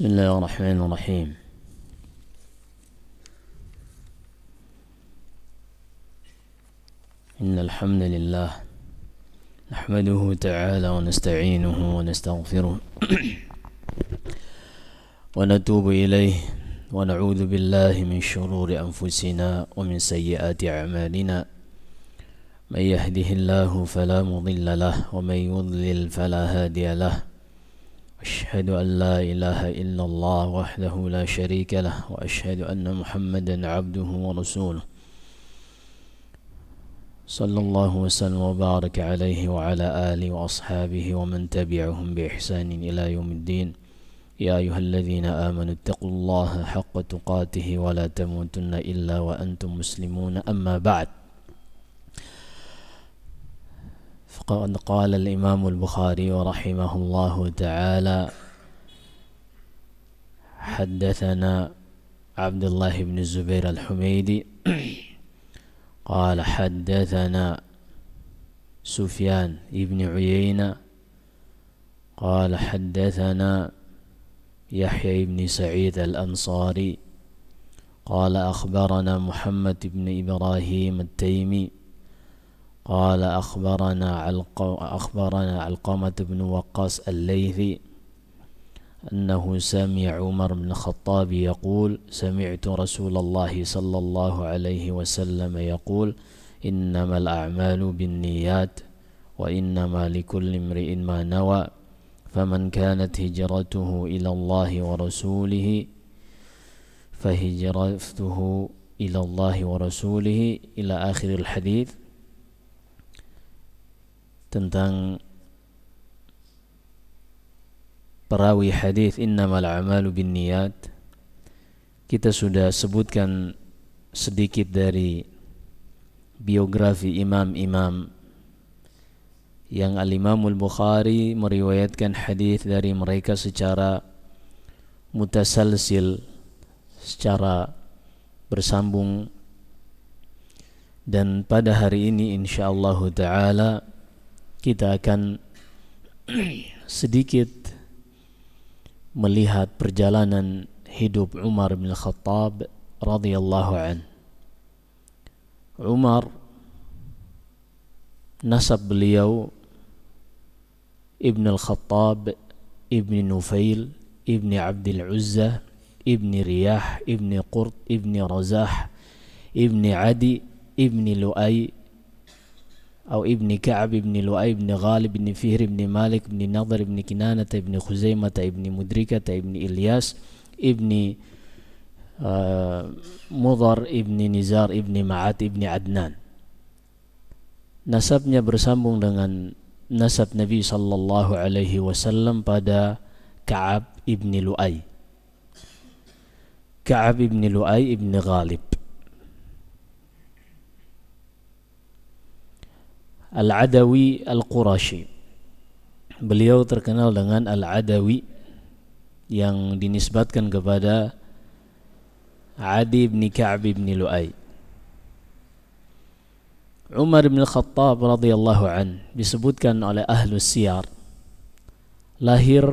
بسم الله الرحمن الرحيم إن الحمد لله نحمده تعالى ونستعينه ونستغفره ونتوب إليه ونعوذ بالله من شرور أنفسنا ومن سيئات أعمالنا من يهده الله فلا مضل له ومن يضلل فلا هادي له أشهد أن لا إله إلا الله وحده لا شريك له وأشهد أن محمدا عبده ورسوله صلى الله وسلم وبارك عليه وعلى آله وأصحابه ومن تبعهم بإحسان إلى يوم الدين يا أيها الذين آمنوا اتقوا الله حق تقاته ولا تموتن إلا وأنتم مسلمون أما بعد فقد قال الإمام البخاري رحمه الله تعالى حدثنا عبد الله بن الزبير الحميدي قال حدثنا سفيان بن عيينة قال حدثنا يحيى بن سعيد الأنصاري قال أخبرنا محمد بن إبراهيم التيمي قال أخبرنا علق أخبرنا علقمة بن وقاص الليثي أنه سمع عمر بن الخطاب يقول سمعت رسول الله صلى الله عليه وسلم يقول إنما الأعمال بالنيات وإنما لكل امرئ ما نوى فمن كانت هجرته إلى الله ورسوله فهجرته إلى الله ورسوله إلى آخر الحديث tentang perawi hadis innamal a'malu binniyat kita sudah sebutkan sedikit dari biografi imam-imam yang al-Imam al-Bukhari meriwayatkan hadis dari mereka secara mutasalsil secara bersambung dan pada hari ini insyaallah taala kita akan sedikit melihat perjalanan hidup Umar bin Khattab radhiyallahu an. Umar nasab beliau Ibn al-Khattab, Ibn Nufail, Ibn Abdul Uzza, Ibn Riyah, Ibn Qurt, Ibn Razah, Ibn Adi, Ibn Lu'ay, أو ابن كعب بن لؤي بن غالب بن فهر بن مالك بن نضر بن كنانة بن خزيمة بن مدركة بن إلياس بن Mudhar ibni Nizar ibni Ma'at ibni Adnan Nasabnya bersambung dengan nasab Nabi sallallahu alaihi wasallam pada Ka'ab ibni Lu'ay Ka'ab ibni Lu'ay ibni Ghalib Al-Adawi Al-Qurashi. Beliau terkenal dengan Al-Adawi yang dinisbatkan kepada Adi bin Ka'ab bin Lu'ay. Umar bin Khattab radhiyallahu an disebutkan oleh ahlu siyar lahir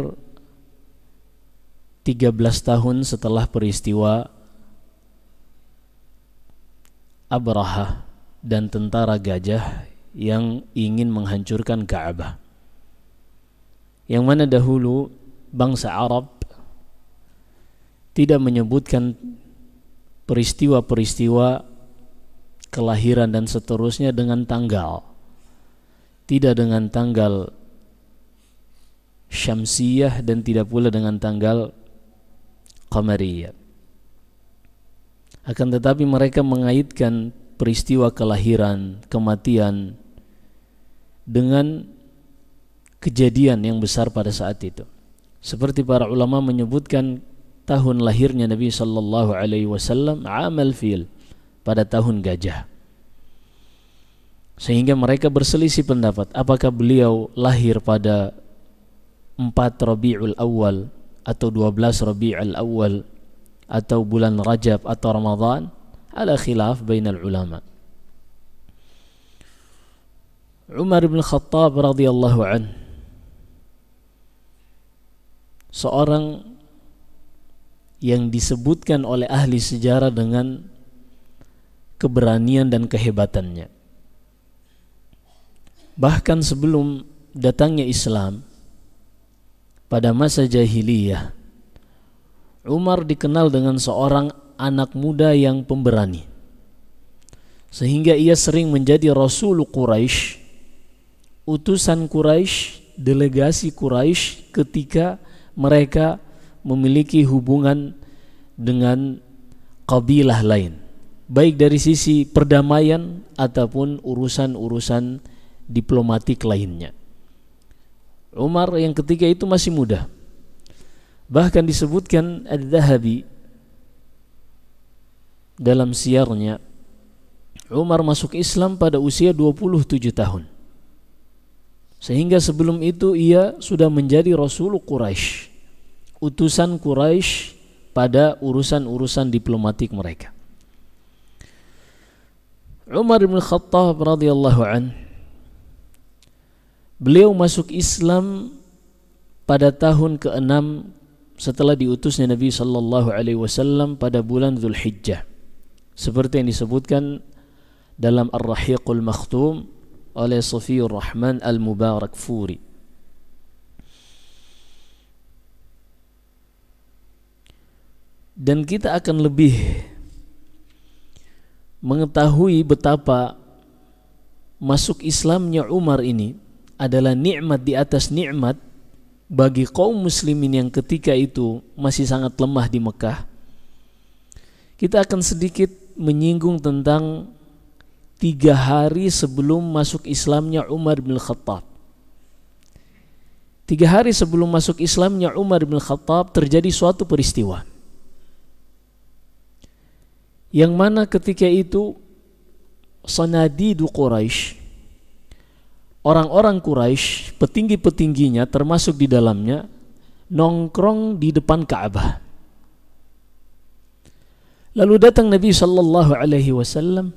13 tahun setelah peristiwa Abraha dan tentara gajah yang ingin menghancurkan Ka'bah. Yang mana dahulu bangsa Arab tidak menyebutkan peristiwa-peristiwa kelahiran dan seterusnya dengan tanggal. Tidak dengan tanggal syamsiyah dan tidak pula dengan tanggal qamariyah. Akan tetapi mereka mengaitkan peristiwa kelahiran, kematian, dengan kejadian yang besar pada saat itu. Seperti para ulama menyebutkan tahun lahirnya Nabi sallallahu alaihi wasallam amal fil pada tahun gajah. Sehingga mereka berselisih pendapat apakah beliau lahir pada 4 Rabiul Awal atau 12 Rabiul Awal atau bulan Rajab atau Ramadan ala khilaf bainal ulama. Umar bin Khattab radhiyallahu an seorang yang disebutkan oleh ahli sejarah dengan keberanian dan kehebatannya. Bahkan sebelum datangnya Islam pada masa jahiliyah Umar dikenal dengan seorang anak muda yang pemberani sehingga ia sering menjadi rasul Quraisy utusan Quraisy, delegasi Quraisy ketika mereka memiliki hubungan dengan kabilah lain, baik dari sisi perdamaian ataupun urusan-urusan diplomatik lainnya. Umar yang ketiga itu masih muda. Bahkan disebutkan Ad-Dahabi dalam siarnya Umar masuk Islam pada usia 27 tahun. Sehingga sebelum itu ia sudah menjadi Rasul Quraisy, utusan Quraisy pada urusan-urusan diplomatik mereka. Umar bin Khattab radhiyallahu an beliau masuk Islam pada tahun ke-6 setelah diutusnya Nabi sallallahu alaihi wasallam pada bulan Zulhijjah. Seperti yang disebutkan dalam Ar-Rahiqul Makhtum oleh Sofiur Rahman Al-Mubarak Furi dan kita akan lebih mengetahui betapa masuk Islamnya Umar ini adalah nikmat di atas nikmat bagi kaum muslimin yang ketika itu masih sangat lemah di Mekah. Kita akan sedikit menyinggung tentang tiga hari sebelum masuk Islamnya Umar bin Khattab. Tiga hari sebelum masuk Islamnya Umar bin Khattab terjadi suatu peristiwa. Yang mana ketika itu sanadidu Quraisy orang-orang Quraisy, petinggi-petingginya termasuk di dalamnya nongkrong di depan Ka'bah. Lalu datang Nabi sallallahu alaihi wasallam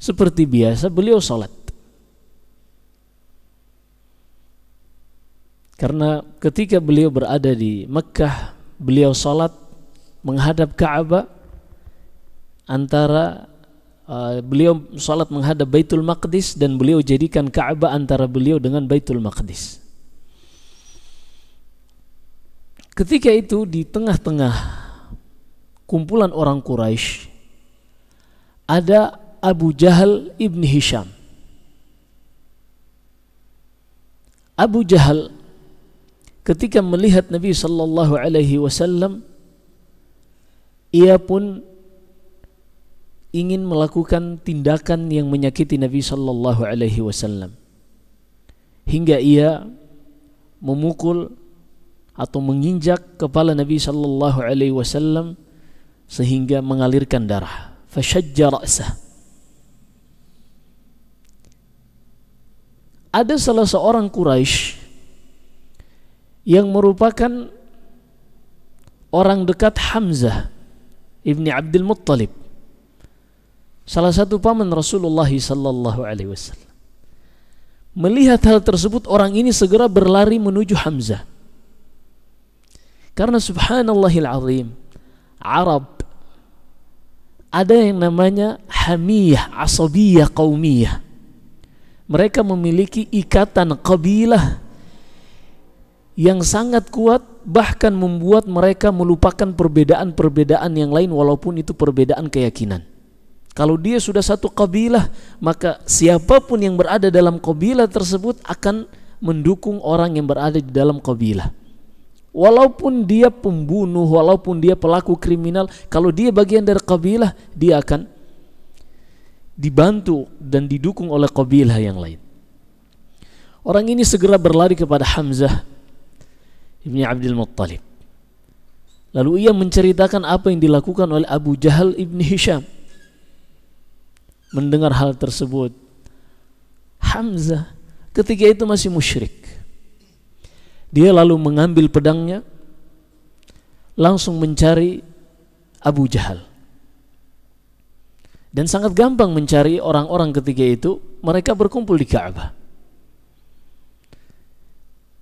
seperti biasa beliau sholat. Karena ketika beliau berada di Mekah, beliau sholat menghadap Ka'bah antara uh, beliau sholat menghadap Baitul Maqdis dan beliau jadikan Ka'bah antara beliau dengan Baitul Maqdis. Ketika itu di tengah-tengah kumpulan orang Quraisy ada Abu Jahal ibn Hisham. Abu Jahal ketika melihat Nabi sallallahu alaihi wasallam ia pun ingin melakukan tindakan yang menyakiti Nabi sallallahu alaihi wasallam hingga ia memukul atau menginjak kepala Nabi sallallahu alaihi wasallam sehingga mengalirkan darah fasyajja ada salah seorang Quraisy yang merupakan orang dekat Hamzah ibni Abdul Muttalib salah satu paman Rasulullah sallallahu alaihi wasallam melihat hal tersebut orang ini segera berlari menuju Hamzah karena subhanallahil azim Arab ada yang namanya hamiyah asabiyah kaumiyah mereka memiliki ikatan kabilah yang sangat kuat bahkan membuat mereka melupakan perbedaan-perbedaan yang lain walaupun itu perbedaan keyakinan. Kalau dia sudah satu kabilah, maka siapapun yang berada dalam kabilah tersebut akan mendukung orang yang berada di dalam kabilah. Walaupun dia pembunuh, walaupun dia pelaku kriminal, kalau dia bagian dari kabilah, dia akan dibantu dan didukung oleh kabilah yang lain. Orang ini segera berlari kepada Hamzah ibni Abdul Muttalib. Lalu ia menceritakan apa yang dilakukan oleh Abu Jahal ibni Hisham. Mendengar hal tersebut, Hamzah ketika itu masih musyrik. Dia lalu mengambil pedangnya, langsung mencari Abu Jahal. Dan sangat gampang mencari orang-orang ketiga itu, mereka berkumpul di Ka'bah.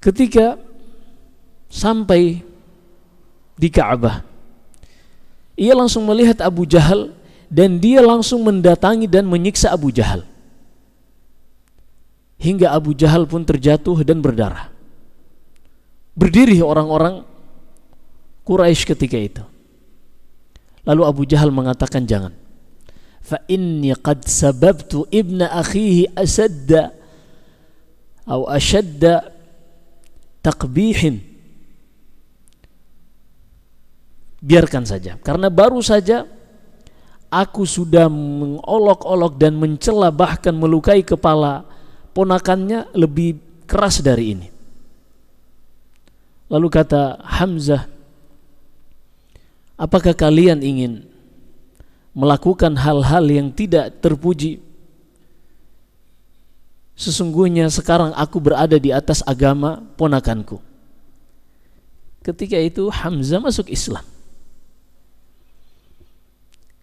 Ketika sampai di Ka'bah, ia langsung melihat Abu Jahal dan dia langsung mendatangi dan menyiksa Abu Jahal. Hingga Abu Jahal pun terjatuh dan berdarah. Berdiri orang-orang Quraisy ketika itu. Lalu Abu Jahal mengatakan jangan fa inni qad sababtu ibna akhihi asadda atau ashadda biarkan saja karena baru saja aku sudah mengolok-olok dan mencela bahkan melukai kepala ponakannya lebih keras dari ini lalu kata Hamzah apakah kalian ingin melakukan hal-hal yang tidak terpuji sesungguhnya sekarang aku berada di atas agama ponakanku ketika itu Hamzah masuk Islam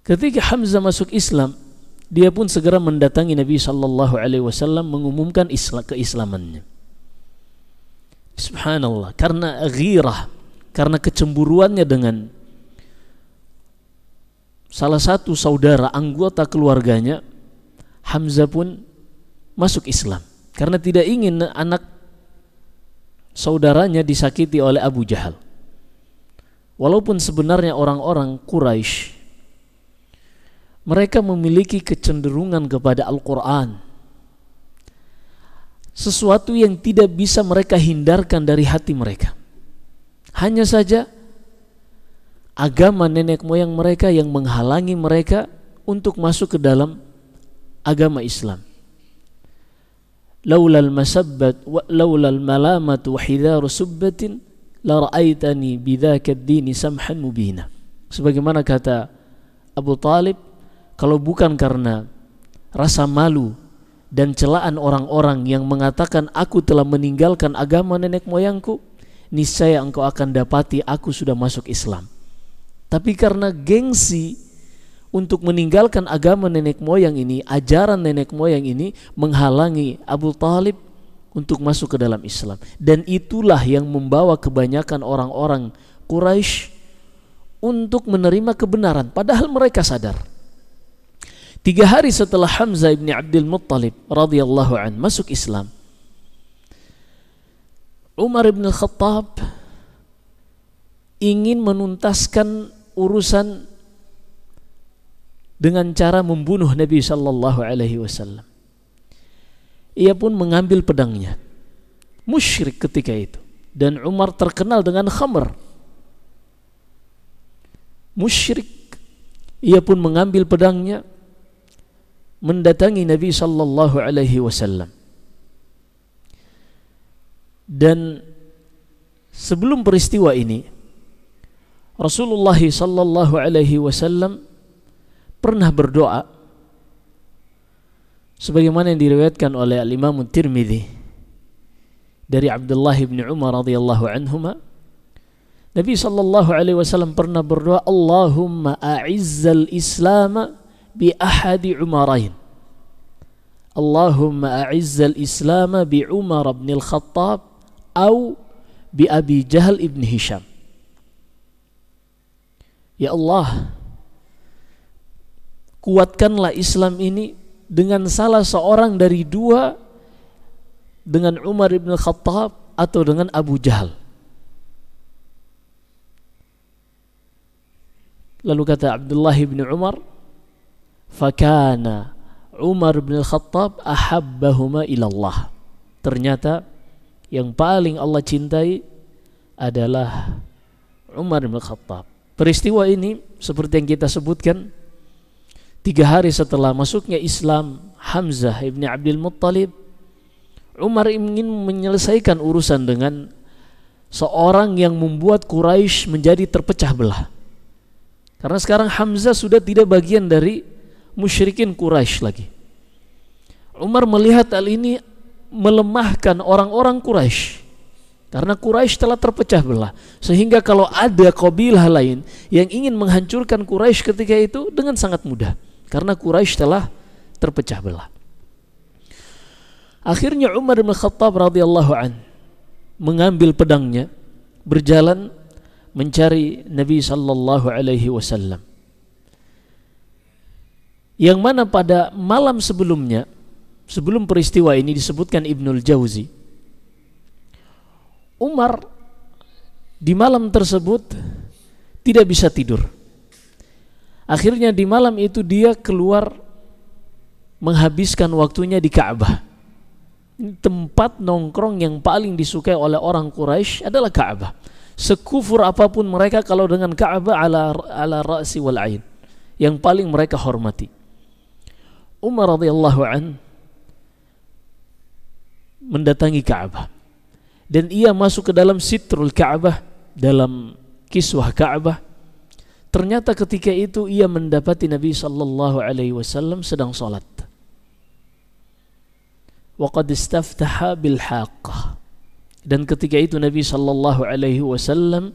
ketika Hamzah masuk Islam dia pun segera mendatangi Nabi Shallallahu Alaihi Wasallam mengumumkan Islam keislamannya Subhanallah karena ghirah karena kecemburuannya dengan salah satu saudara anggota keluarganya Hamzah pun masuk Islam karena tidak ingin anak saudaranya disakiti oleh Abu Jahal. Walaupun sebenarnya orang-orang Quraisy mereka memiliki kecenderungan kepada Al-Qur'an. Sesuatu yang tidak bisa mereka hindarkan dari hati mereka. Hanya saja agama nenek moyang mereka yang menghalangi mereka untuk masuk ke dalam agama Islam. Laulal masabbat wa laulal malamat wa hidar subbatin la ra'aitani bidzaka dini samhan mubina. Sebagaimana kata Abu Talib, kalau bukan karena rasa malu dan celaan orang-orang yang mengatakan aku telah meninggalkan agama nenek moyangku, niscaya engkau akan dapati aku sudah masuk Islam. Tapi karena gengsi untuk meninggalkan agama nenek moyang ini, ajaran nenek moyang ini menghalangi Abu Talib untuk masuk ke dalam Islam. Dan itulah yang membawa kebanyakan orang-orang Quraisy untuk menerima kebenaran. Padahal mereka sadar. Tiga hari setelah Hamzah ibn Abdul Muttalib radhiyallahu an masuk Islam, Umar ibn Khattab ingin menuntaskan urusan dengan cara membunuh Nabi Shallallahu Alaihi Wasallam. Ia pun mengambil pedangnya, musyrik ketika itu, dan Umar terkenal dengan khamr, musyrik. Ia pun mengambil pedangnya, mendatangi Nabi Shallallahu Alaihi Wasallam. Dan sebelum peristiwa ini, Rasulullah sallallahu alaihi wasallam pernah berdoa sebagaimana yang diriwayatkan oleh Imam Tirmidzi dari Abdullah bin Umar radhiyallahu anhuma Nabi sallallahu alaihi wasallam pernah berdoa Allahumma a'izzal Islam bi ahadi umarain Allahumma a'izzal Islam bi Umar bin Al-Khattab atau bi Abi Jahal ibn Hisham Ya Allah, kuatkanlah Islam ini dengan salah seorang dari dua dengan Umar ibn Khattab atau dengan Abu Jahal. Lalu kata Abdullah ibn Umar, "Fakana Umar ibn Khattab ahabbahuma ilallah." Ternyata yang paling Allah cintai adalah Umar bin Khattab. Peristiwa ini seperti yang kita sebutkan tiga hari setelah masuknya Islam Hamzah Ibn Abdul Muttalib Umar ingin menyelesaikan urusan dengan seorang yang membuat Quraisy menjadi terpecah belah. Karena sekarang Hamzah sudah tidak bagian dari musyrikin Quraisy lagi. Umar melihat hal ini melemahkan orang-orang Quraisy. Karena Quraisy telah terpecah belah, sehingga kalau ada kabilah lain yang ingin menghancurkan Quraisy ketika itu dengan sangat mudah, karena Quraisy telah terpecah belah. Akhirnya Umar bin Khattab radhiyallahu an mengambil pedangnya, berjalan mencari Nabi sallallahu alaihi wasallam. Yang mana pada malam sebelumnya, sebelum peristiwa ini disebutkan Ibnul Jauzi, Umar di malam tersebut tidak bisa tidur. Akhirnya di malam itu dia keluar menghabiskan waktunya di Ka'bah. Tempat nongkrong yang paling disukai oleh orang Quraisy adalah Ka'bah. Sekufur apapun mereka kalau dengan Ka'bah ala ala ra'si wal ain. Yang paling mereka hormati. Umar radhiyallahu an mendatangi Ka'bah dan ia masuk ke dalam sitrul Ka'bah dalam kiswah Ka'bah ternyata ketika itu ia mendapati Nabi sallallahu alaihi wasallam sedang salat waqad istaftaha bil haqqah dan ketika itu Nabi sallallahu alaihi wasallam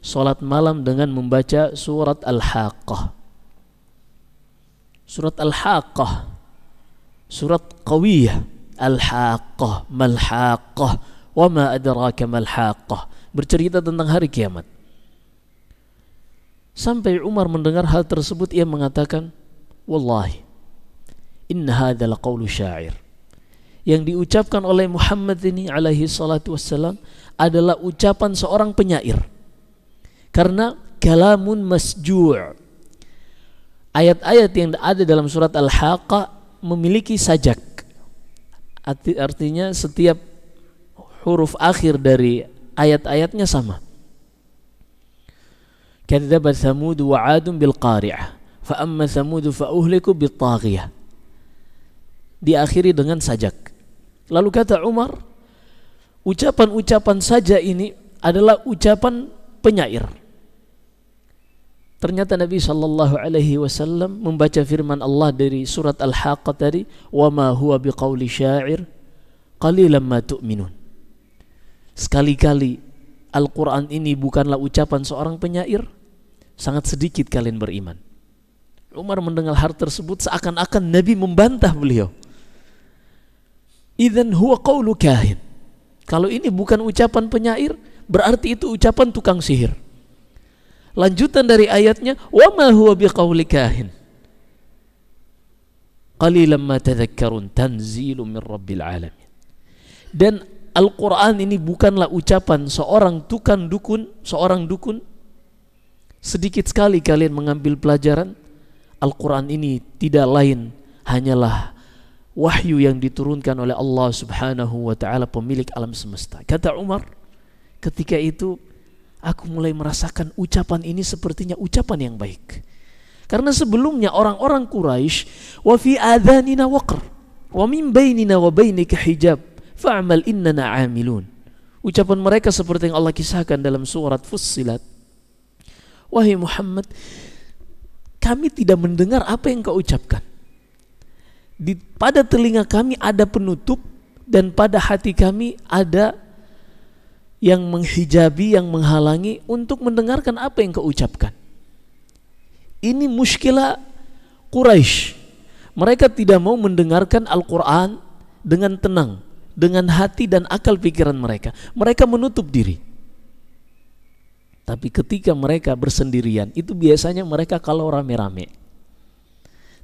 salat malam dengan membaca surat al-haqqah surat al-haqqah surat qawiyah al-haqqah mal haqqah wa ma adraka mal haqqah bercerita tentang hari kiamat sampai Umar mendengar hal tersebut ia mengatakan wallahi in hadza laqaulu syair yang diucapkan oleh Muhammad ini alaihi salatu wassalam adalah ucapan seorang penyair karena kalamun masju' ayat-ayat yang ada dalam surat al-haqqah memiliki sajak artinya setiap huruf akhir dari ayat-ayatnya sama. Kadzabat Tsamud wa 'ad bil qari'ah. Fa amma Tsamud fa uhliku bit taghiyah. Diakhiri dengan sajak. Lalu kata Umar, ucapan-ucapan saja ini adalah ucapan penyair. Ternyata Nabi Shallallahu Alaihi Wasallam membaca firman Allah dari surat Al-Haqqah tadi, "Wa ma huwa biqauli syair, qalilan ma tu'minun." Sekali-kali Al-Quran ini bukanlah ucapan seorang penyair Sangat sedikit kalian beriman Umar mendengar hal tersebut seakan-akan Nabi membantah beliau Idan huwa qawlu kahin Kalau ini bukan ucapan penyair Berarti itu ucapan tukang sihir Lanjutan dari ayatnya Wa ma huwa biqawli kahin Qalilamma tadhakkarun min rabbil alamin Dan Al-Quran ini bukanlah ucapan seorang tukang dukun, seorang dukun. Sedikit sekali kalian mengambil pelajaran. Al-Quran ini tidak lain hanyalah wahyu yang diturunkan oleh Allah Subhanahu wa taala pemilik alam semesta. Kata Umar, ketika itu aku mulai merasakan ucapan ini sepertinya ucapan yang baik. Karena sebelumnya orang-orang Quraisy wa fi waqr wa min bainina wa bainika hijab fa'amal innana amilun. Ucapan mereka seperti yang Allah kisahkan dalam surat Fussilat. Wahai Muhammad, kami tidak mendengar apa yang kau ucapkan. Di, pada telinga kami ada penutup dan pada hati kami ada yang menghijabi, yang menghalangi untuk mendengarkan apa yang kau ucapkan. Ini muskilah Quraisy. Mereka tidak mau mendengarkan Al-Quran dengan tenang dengan hati dan akal pikiran mereka. Mereka menutup diri. Tapi ketika mereka bersendirian, itu biasanya mereka kalau rame-rame.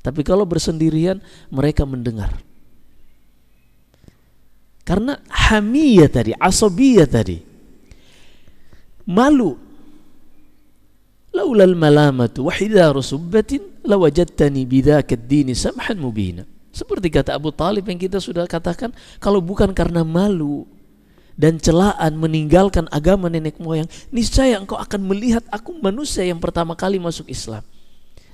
Tapi kalau bersendirian, mereka mendengar. Karena hamiyah tadi, asobiyah tadi. Malu. Laulal malamatu wahidah rusubbatin lawajattani bidhaka ad-dini samhan mubina. Seperti kata Abu Talib yang kita sudah katakan, kalau bukan karena malu dan celaan meninggalkan agama nenek moyang, niscaya engkau akan melihat aku manusia yang pertama kali masuk Islam.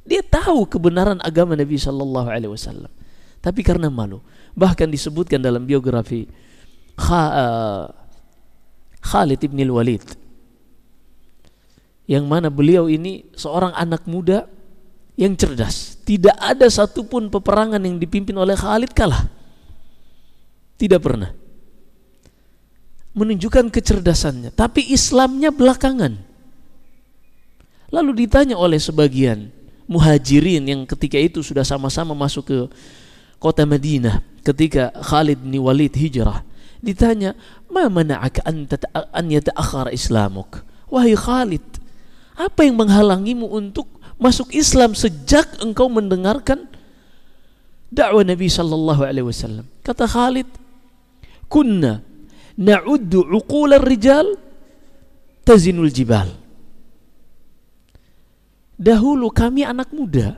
Dia tahu kebenaran agama Nabi Shallallahu Alaihi Wasallam, tapi karena malu. Bahkan disebutkan dalam biografi eh, Khalid ibn Walid, yang mana beliau ini seorang anak muda yang cerdas, tidak ada satupun peperangan yang dipimpin oleh Khalid kalah. Tidak pernah. Menunjukkan kecerdasannya, tapi Islamnya belakangan. Lalu ditanya oleh sebagian muhajirin yang ketika itu sudah sama-sama masuk ke kota Madinah ketika Khalid bin Walid hijrah. Ditanya, "Ma mana'aka an, an yata'akhkhara islamuk?" Wahai Khalid, apa yang menghalangimu untuk masuk Islam sejak engkau mendengarkan dakwah Nabi sallallahu alaihi wasallam. Kata Khalid, "Kunna na'uddu 'uqul rijal tazinul jibal." Dahulu kami anak muda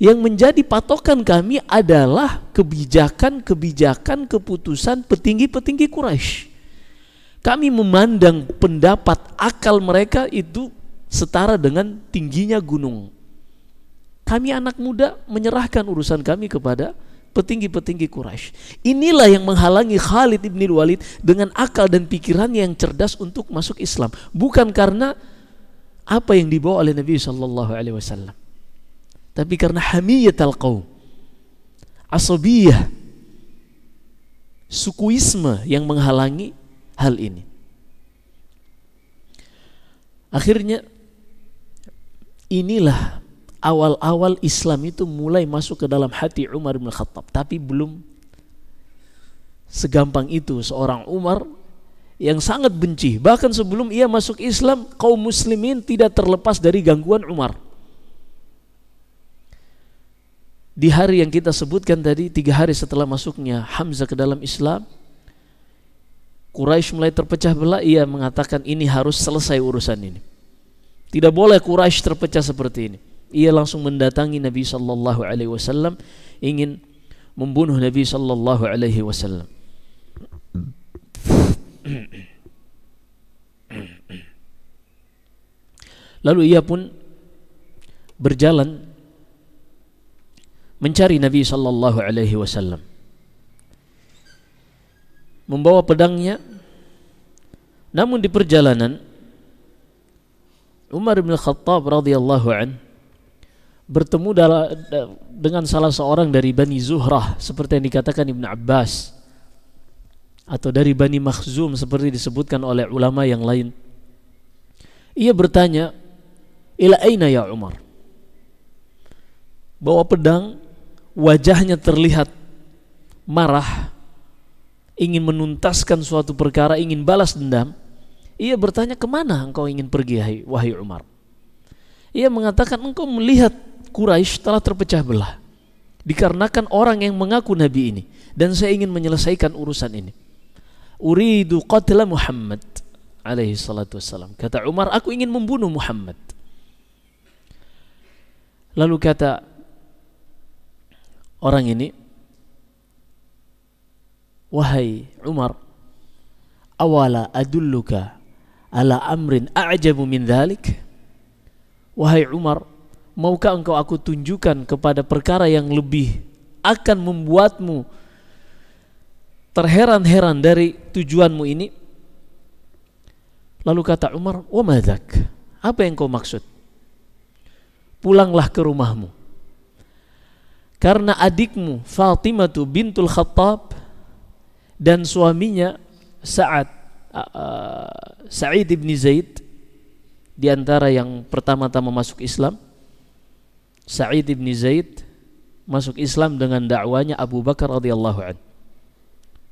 yang menjadi patokan kami adalah kebijakan-kebijakan keputusan petinggi-petinggi Quraisy. Kami memandang pendapat akal mereka itu setara dengan tingginya gunung. Kami anak muda menyerahkan urusan kami kepada petinggi-petinggi Quraisy. Inilah yang menghalangi Khalid bin Walid dengan akal dan pikirannya yang cerdas untuk masuk Islam, bukan karena apa yang dibawa oleh Nabi Shallallahu Alaihi Wasallam, tapi karena hamiyat qaum, asabiyah, sukuisme yang menghalangi hal ini. Akhirnya Inilah awal-awal Islam itu mulai masuk ke dalam hati Umar bin Khattab, tapi belum segampang itu seorang Umar yang sangat benci. Bahkan sebelum ia masuk Islam, kaum muslimin tidak terlepas dari gangguan Umar. Di hari yang kita sebutkan tadi, tiga hari setelah masuknya Hamzah ke dalam Islam, Quraisy mulai terpecah belah. Ia mengatakan ini harus selesai urusan ini. Tidak boleh Quraisy terpecah seperti ini. Ia langsung mendatangi Nabi sallallahu alaihi wasallam ingin membunuh Nabi sallallahu alaihi wasallam. Lalu ia pun berjalan mencari Nabi sallallahu alaihi wasallam. Membawa pedangnya namun di perjalanan Umar bin Khattab radhiyallahu an bertemu dengan salah seorang dari Bani Zuhrah seperti yang dikatakan Ibn Abbas atau dari Bani Makhzum seperti disebutkan oleh ulama yang lain. Ia bertanya, "Ila aina ya Umar?" Bawa pedang, wajahnya terlihat marah, ingin menuntaskan suatu perkara, ingin balas dendam. Ia bertanya kemana engkau ingin pergi wahai Umar Ia mengatakan engkau melihat Quraisy telah terpecah belah Dikarenakan orang yang mengaku Nabi ini Dan saya ingin menyelesaikan urusan ini Uridu qatla Muhammad alaihi salatu wassalam Kata Umar aku ingin membunuh Muhammad Lalu kata orang ini Wahai Umar awala adulluka ala amrin a'jabu min dhalik wahai Umar maukah engkau aku tunjukkan kepada perkara yang lebih akan membuatmu terheran-heran dari tujuanmu ini lalu kata Umar wa madhak apa yang kau maksud pulanglah ke rumahmu karena adikmu Fatimah bintul Khattab dan suaminya Sa'ad Ah, ah, Sa'id ibn Zaid di antara yang pertama-tama masuk Islam Sa'id ibn Zaid masuk Islam dengan dakwanya Abu Bakar radhiyallahu an.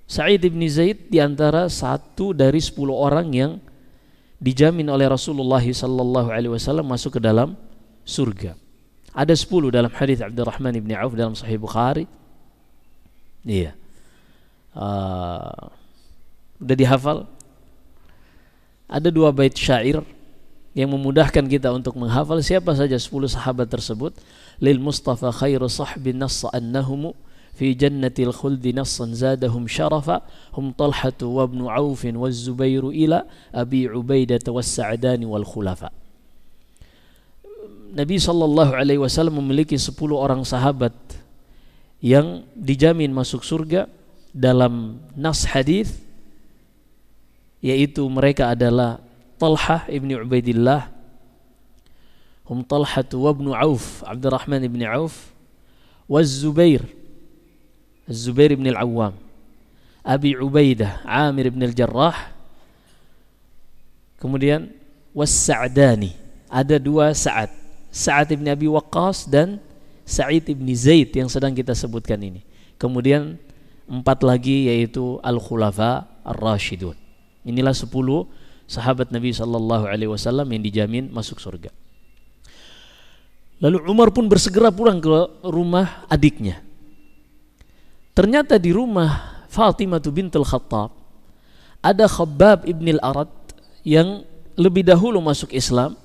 Sa'id ibn Zaid di antara satu dari sepuluh orang yang dijamin oleh Rasulullah sallallahu alaihi wasallam masuk ke dalam surga. Ada sepuluh dalam hadis Abdurrahman ibn Auf dalam Sahih Bukhari. Iya. Uh, udah dihafal ada dua bait syair yang memudahkan kita untuk menghafal siapa saja 10 sahabat tersebut lil mustafa khairu sahbin nass annahum fi jannatil khuld nassan zadahum syarafa hum talhatu wa ibnu auf wa zubairu ila abi ubaidah wa sa'dani wal khulafa Nabi Shallallahu Alaihi Wasallam memiliki 10 orang sahabat yang dijamin masuk surga dalam nas hadis yaitu mereka adalah Talhah ibni Ubaidillah hum Talhah wa ibnu Auf Abdurrahman ibni Auf wa Zubair Zubair ibn al-Awwam Abi Ubaidah Amir ibn al-Jarrah kemudian was Sa'dani ada dua Sa'ad Sa'ad ibn Abi Waqqas dan Sa'id ibn Zaid yang sedang kita sebutkan ini kemudian empat lagi yaitu Al-Khulafa Ar-Rashidun Inilah 10 sahabat Nabi Shallallahu Alaihi Wasallam yang dijamin masuk surga. Lalu Umar pun bersegera pulang ke rumah adiknya. Ternyata di rumah Fatimah bintul Khattab ada Khabbab al Arad yang lebih dahulu masuk Islam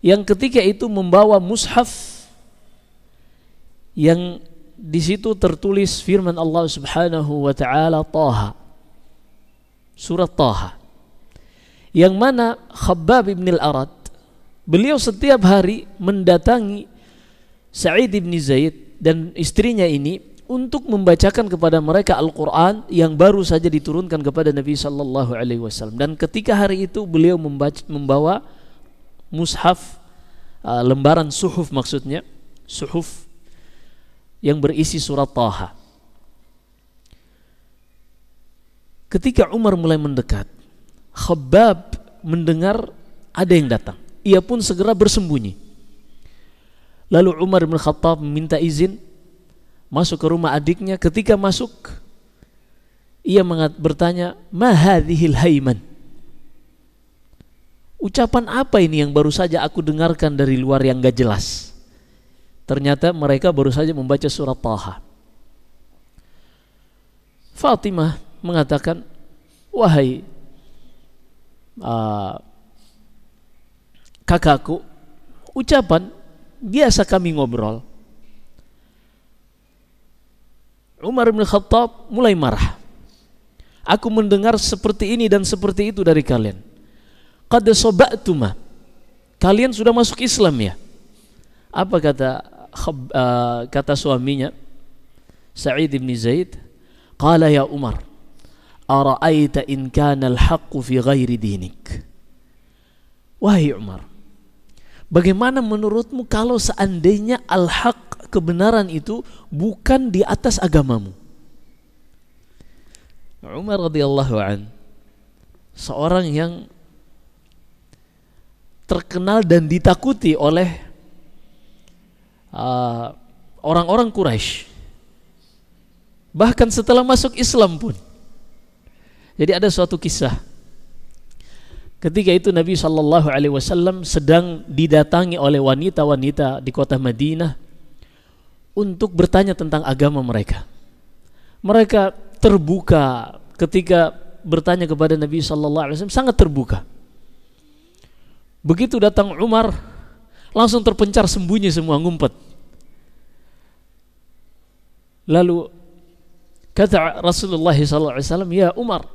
yang ketika itu membawa mushaf yang di situ tertulis firman Allah Subhanahu wa taala Taha surat Taha yang mana Khabbab ibn al-Arad beliau setiap hari mendatangi Sa'id ibn Zaid dan istrinya ini untuk membacakan kepada mereka Al-Quran yang baru saja diturunkan kepada Nabi Sallallahu Alaihi Wasallam dan ketika hari itu beliau membaca, membawa mushaf uh, lembaran suhuf maksudnya suhuf yang berisi surat Taha Ketika Umar mulai mendekat, Khabbab mendengar ada yang datang. Ia pun segera bersembunyi. Lalu Umar bin Khattab meminta izin masuk ke rumah adiknya. Ketika masuk, ia bertanya, "Ma hadhil haiman?" Ucapan apa ini yang baru saja aku dengarkan dari luar yang gak jelas? Ternyata mereka baru saja membaca surat Taha. Fatimah mengatakan wahai uh, kakakku ucapan biasa kami ngobrol Umar bin Khattab mulai marah aku mendengar seperti ini dan seperti itu dari kalian qad sabatuma kalian sudah masuk Islam ya apa kata uh, kata suaminya Sa'id bin Zaid qala ya Umar Ara'aita in kana haqqu fi ghairi dinik. Wahai Umar, bagaimana menurutmu kalau seandainya al-haq kebenaran itu bukan di atas agamamu? Umar radhiyallahu an seorang yang terkenal dan ditakuti oleh uh, orang-orang uh, orang -orang Quraisy. Bahkan setelah masuk Islam pun jadi ada suatu kisah. Ketika itu Nabi Shallallahu Alaihi Wasallam sedang didatangi oleh wanita-wanita di kota Madinah untuk bertanya tentang agama mereka. Mereka terbuka ketika bertanya kepada Nabi Shallallahu Alaihi Wasallam sangat terbuka. Begitu datang Umar, langsung terpencar sembunyi semua ngumpet. Lalu kata Rasulullah SAW, ya Umar,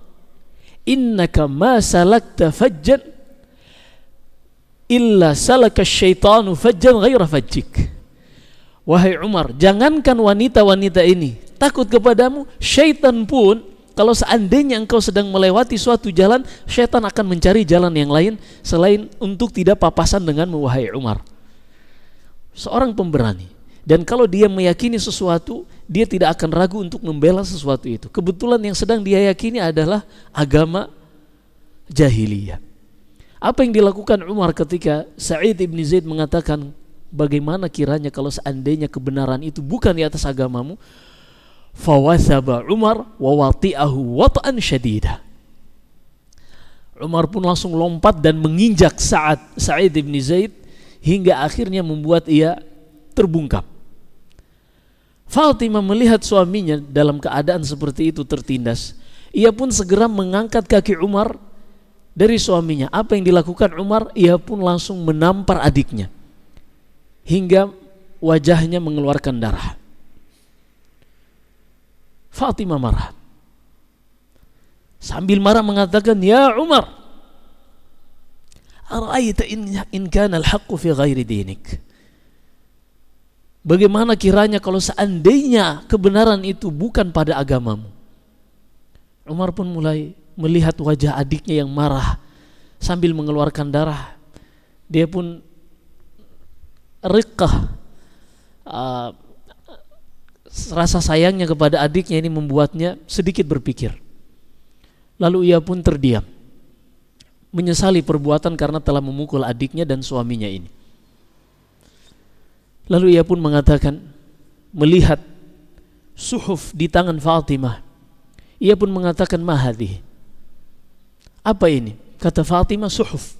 innaka ma salakta fajjan illa salaka syaitanu fajjan ghaira fajjik wahai Umar jangankan wanita-wanita ini takut kepadamu syaitan pun kalau seandainya engkau sedang melewati suatu jalan syaitan akan mencari jalan yang lain selain untuk tidak papasan dengan wahai Umar seorang pemberani dan kalau dia meyakini sesuatu dia tidak akan ragu untuk membela sesuatu itu. Kebetulan yang sedang dia yakini adalah agama jahiliyah. Apa yang dilakukan Umar ketika Sa'id ibn Zaid mengatakan bagaimana kiranya kalau seandainya kebenaran itu bukan di atas agamamu? Fawathaba Umar wawati'ahu watan syadidah. Umar pun langsung lompat dan menginjak saat Sa'id ibn Zaid hingga akhirnya membuat ia terbungkap. Fatimah melihat suaminya dalam keadaan seperti itu tertindas. Ia pun segera mengangkat kaki Umar dari suaminya. Apa yang dilakukan Umar? Ia pun langsung menampar adiknya. Hingga wajahnya mengeluarkan darah. Fatimah marah. Sambil marah mengatakan, "Ya Umar, ara'aita in in kana al-haqqu fi ghairi dinik?" Bagaimana kiranya kalau seandainya kebenaran itu bukan pada agamamu? Umar pun mulai melihat wajah adiknya yang marah sambil mengeluarkan darah. Dia pun rekah uh, rasa sayangnya kepada adiknya ini membuatnya sedikit berpikir. Lalu ia pun terdiam, menyesali perbuatan karena telah memukul adiknya dan suaminya ini. Lalu ia pun mengatakan melihat suhuf di tangan Fatimah. Ia pun mengatakan mahadi. Apa ini? Kata Fatimah suhuf.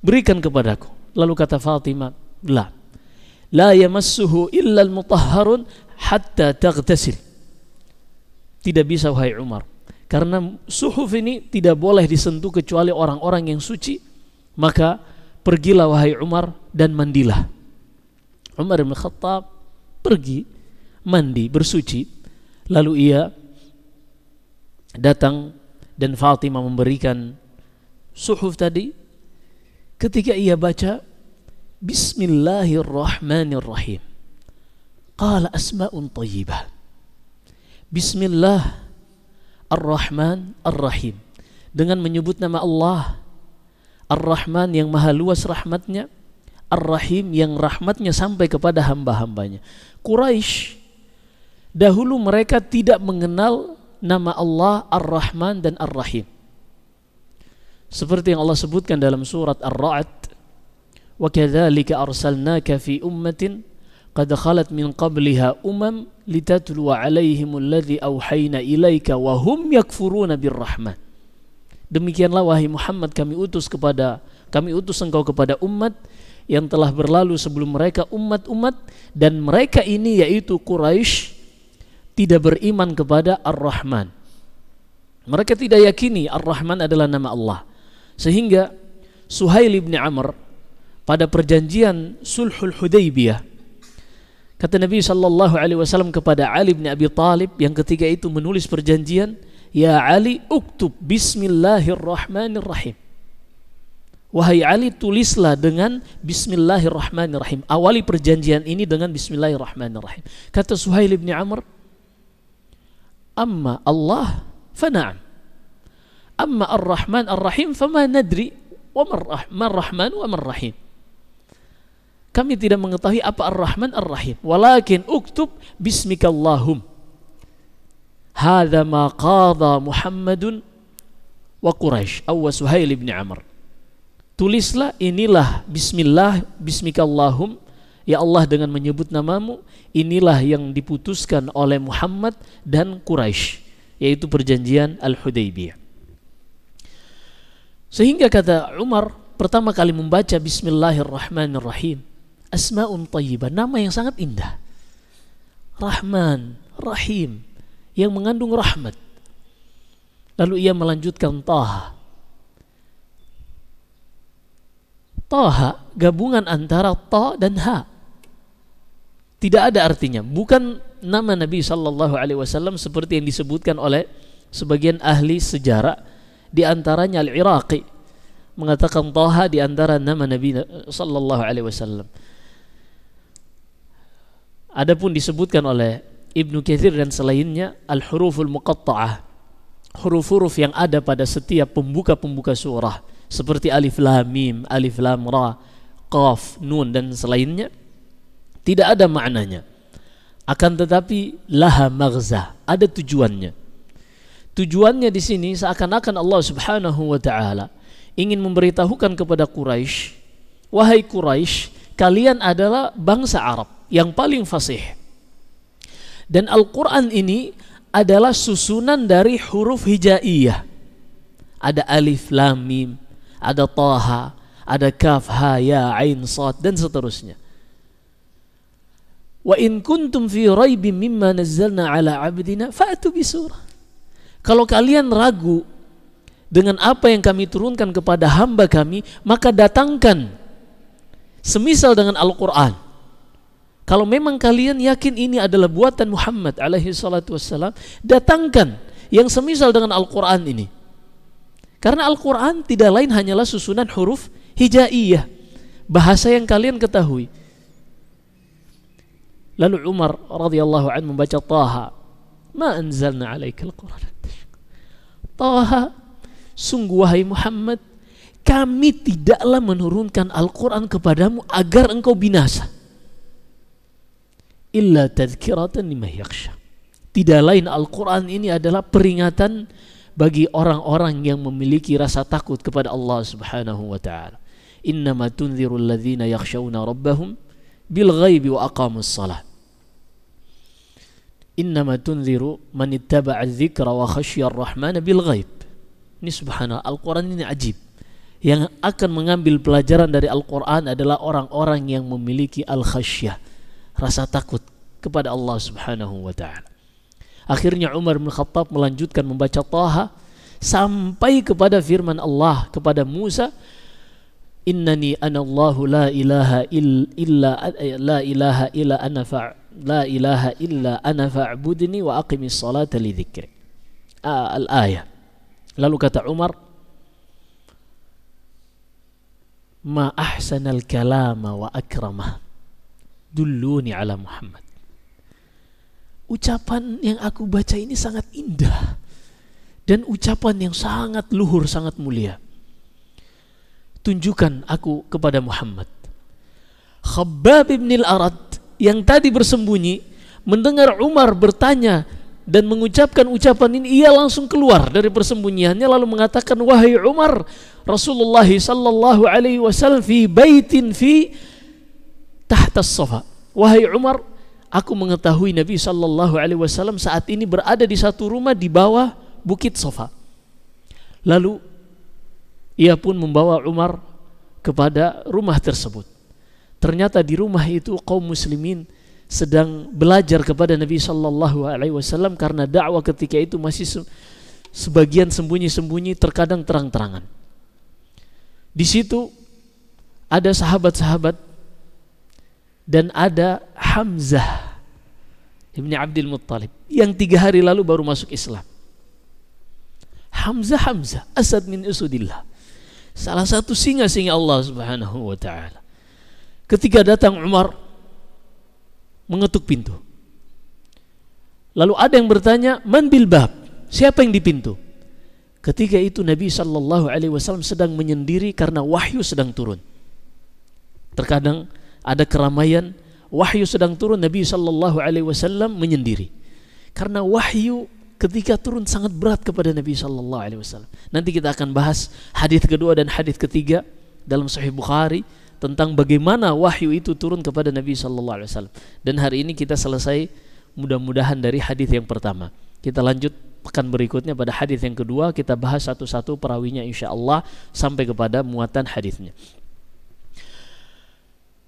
Berikan kepadaku. Lalu kata Fatimah, la. La yamassuhu illa al-mutahharun hatta taghtasil. Tidak bisa wahai Umar. Karena suhuf ini tidak boleh disentuh kecuali orang-orang yang suci. Maka pergilah wahai Umar dan mandilah. Umar bin Khattab pergi mandi bersuci lalu ia datang dan Fatimah memberikan suhuf tadi ketika ia baca Bismillahirrahmanirrahim qala asma'un tayyibah Bismillah Ar-Rahman Ar-Rahim dengan menyebut nama Allah Ar-Rahman yang maha luas rahmatnya Ar-Rahim yang rahmatnya sampai kepada hamba-hambanya. Quraisy dahulu mereka tidak mengenal nama Allah Ar-Rahman dan Ar-Rahim. Seperti yang Allah sebutkan dalam surat Ar-Ra'd, "Wa kadzalika arsalnaka fi ummatin qad khalat min qabliha umam litatluwa 'alaihim alladhi auhayna ilaika wa hum yakfuruna rahman. Demikianlah wahai Muhammad kami utus kepada kami utus engkau kepada umat yang telah berlalu sebelum mereka umat-umat dan mereka ini yaitu Quraisy tidak beriman kepada Ar-Rahman. Mereka tidak yakini Ar-Rahman adalah nama Allah. Sehingga Suhail bin Amr pada perjanjian Sulhul Hudaybiyah kata Nabi sallallahu alaihi wasallam kepada Ali bin Abi Talib yang ketika itu menulis perjanjian, "Ya Ali, uktub bismillahirrahmanirrahim." Wahai Ali tulislah dengan Bismillahirrahmanirrahim. Awali perjanjian ini dengan Bismillahirrahmanirrahim. Kata Suhail bin Amr, Amma Allah fana'am. Amma ar-Rahman ar-Rahim fama nadri wa man rahman wa marrahim rahim Kami tidak mengetahui apa ar-Rahman ar-Rahim. Walakin uktub bismikallahum. Hada ma qadha Muhammadun wa Quraish. aw Suhail bin Amr tulislah inilah bismillah bismikallahum ya Allah dengan menyebut namamu inilah yang diputuskan oleh Muhammad dan Quraisy yaitu perjanjian Al-Hudaybiyah. Sehingga kata Umar pertama kali membaca Bismillahirrahmanirrahim asmaun tayyibah nama yang sangat indah. Rahman, Rahim yang mengandung rahmat. Lalu ia melanjutkan Taha Toha gabungan antara to dan ha. Tidak ada artinya. Bukan nama Nabi Shallallahu Alaihi Wasallam seperti yang disebutkan oleh sebagian ahli sejarah di antaranya Al Iraqi mengatakan Toha di antara nama Nabi Shallallahu Alaihi Wasallam. Adapun disebutkan oleh Ibnu Kathir dan selainnya al huruful muqatta'ah huruf-huruf yang ada pada setiap pembuka-pembuka surah seperti alif lam mim, alif lam ra, qaf, nun dan selainnya tidak ada maknanya. Akan tetapi laha maghza, ada tujuannya. Tujuannya di sini seakan-akan Allah Subhanahu wa taala ingin memberitahukan kepada Quraisy, wahai Quraisy, kalian adalah bangsa Arab yang paling fasih. Dan Al-Qur'an ini adalah susunan dari huruf hijaiyah. Ada alif lam mim, ada Taha, ada Kaf, Ha, Ya, Ain, Sad dan seterusnya. Wa in kuntum fi raib mimma nazzalna ala abdina fa'tu bi surah. Kalau kalian ragu dengan apa yang kami turunkan kepada hamba kami, maka datangkan semisal dengan Al-Qur'an. Kalau memang kalian yakin ini adalah buatan Muhammad alaihi salatu wassalam, datangkan yang semisal dengan Al-Qur'an ini. Karena Al-Quran tidak lain hanyalah susunan huruf hijaiyah. Bahasa yang kalian ketahui. Lalu Umar radhiyallahu anhu membaca Taha. Ma anzalna alaikal Quran. Taha, sungguh wahai Muhammad, kami tidaklah menurunkan Al-Quran kepadamu agar engkau binasa. Illa tadkiratan lima yaksha. Tidak lain Al-Quran ini adalah peringatan bagi orang-orang yang memiliki rasa takut kepada Allah Subhanahu wa taala. Innama tunzirul ladzina yakhshawna rabbahum bil ghaibi wa aqamus salah. Innama tunziru man ittaba'a dzikra wa ar rahmana bil ghaib. Ini subhanallah Al-Qur'an ini ajib. Yang akan mengambil pelajaran dari Al-Qur'an adalah orang-orang yang memiliki al-khasyah, rasa takut kepada Allah Subhanahu wa taala. Akhirnya Umar bin Khattab melanjutkan membaca Taha sampai kepada firman Allah kepada Musa, "Innani Allahu la ilaha illa la ilaha illa ana fa' la ilaha illa ana fa'budni wa aqimis salata li dzikri." Al-ayah. Lalu kata Umar, "Ma ahsanal kalama wa akramah." Dulluni ala Muhammad ucapan yang aku baca ini sangat indah dan ucapan yang sangat luhur, sangat mulia. Tunjukkan aku kepada Muhammad. Khabbab ibn al-Arad yang tadi bersembunyi mendengar Umar bertanya dan mengucapkan ucapan ini ia langsung keluar dari persembunyiannya lalu mengatakan wahai Umar Rasulullah sallallahu alaihi wasallam fi baitin fi tahta safa wahai Umar Aku mengetahui Nabi Shallallahu Alaihi Wasallam saat ini berada di satu rumah di bawah bukit Sofa. Lalu ia pun membawa Umar kepada rumah tersebut. Ternyata di rumah itu kaum muslimin sedang belajar kepada Nabi Shallallahu Alaihi Wasallam karena dakwah ketika itu masih sebagian sembunyi-sembunyi, terkadang terang-terangan. Di situ ada sahabat-sahabat dan ada Hamzah Ibni Abdul Muttalib yang tiga hari lalu baru masuk Islam. Hamzah Hamzah Asad min Usudillah salah satu singa-singa Allah Subhanahu wa taala. Ketika datang Umar mengetuk pintu. Lalu ada yang bertanya, "Man bil bab?" Siapa yang di pintu? Ketika itu Nabi Shallallahu alaihi wasallam sedang menyendiri karena wahyu sedang turun. Terkadang ada keramaian, wahyu sedang turun Nabi Shallallahu Alaihi Wasallam menyendiri. Karena wahyu ketika turun sangat berat kepada Nabi Shallallahu Alaihi Wasallam. Nanti kita akan bahas hadis kedua dan hadis ketiga dalam Sahih Bukhari tentang bagaimana wahyu itu turun kepada Nabi Shallallahu Alaihi Wasallam. Dan hari ini kita selesai mudah-mudahan dari hadis yang pertama. Kita lanjut pekan berikutnya pada hadis yang kedua kita bahas satu-satu perawinya insya Allah sampai kepada muatan hadisnya.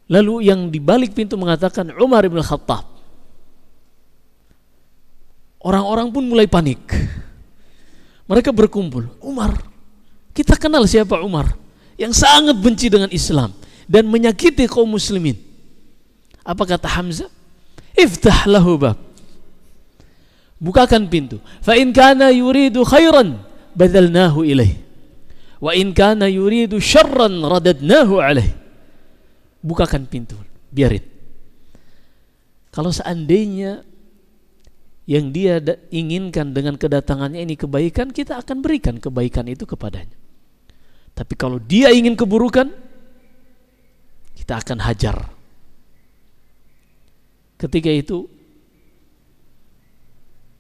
Lalu yang di balik pintu mengatakan Umar bin Khattab. Orang-orang pun mulai panik. Mereka berkumpul. Umar, kita kenal siapa Umar yang sangat benci dengan Islam dan menyakiti kaum muslimin. Apa kata Hamzah? Iftah lahu bab. Bukakan pintu. Fa in kana yuridu khairan badalnahu ilaih. Wa in kana yuridu syarran radadnahu alaih bukakan pintu, biarin. Kalau seandainya yang dia inginkan dengan kedatangannya ini kebaikan, kita akan berikan kebaikan itu kepadanya. Tapi kalau dia ingin keburukan, kita akan hajar. Ketika itu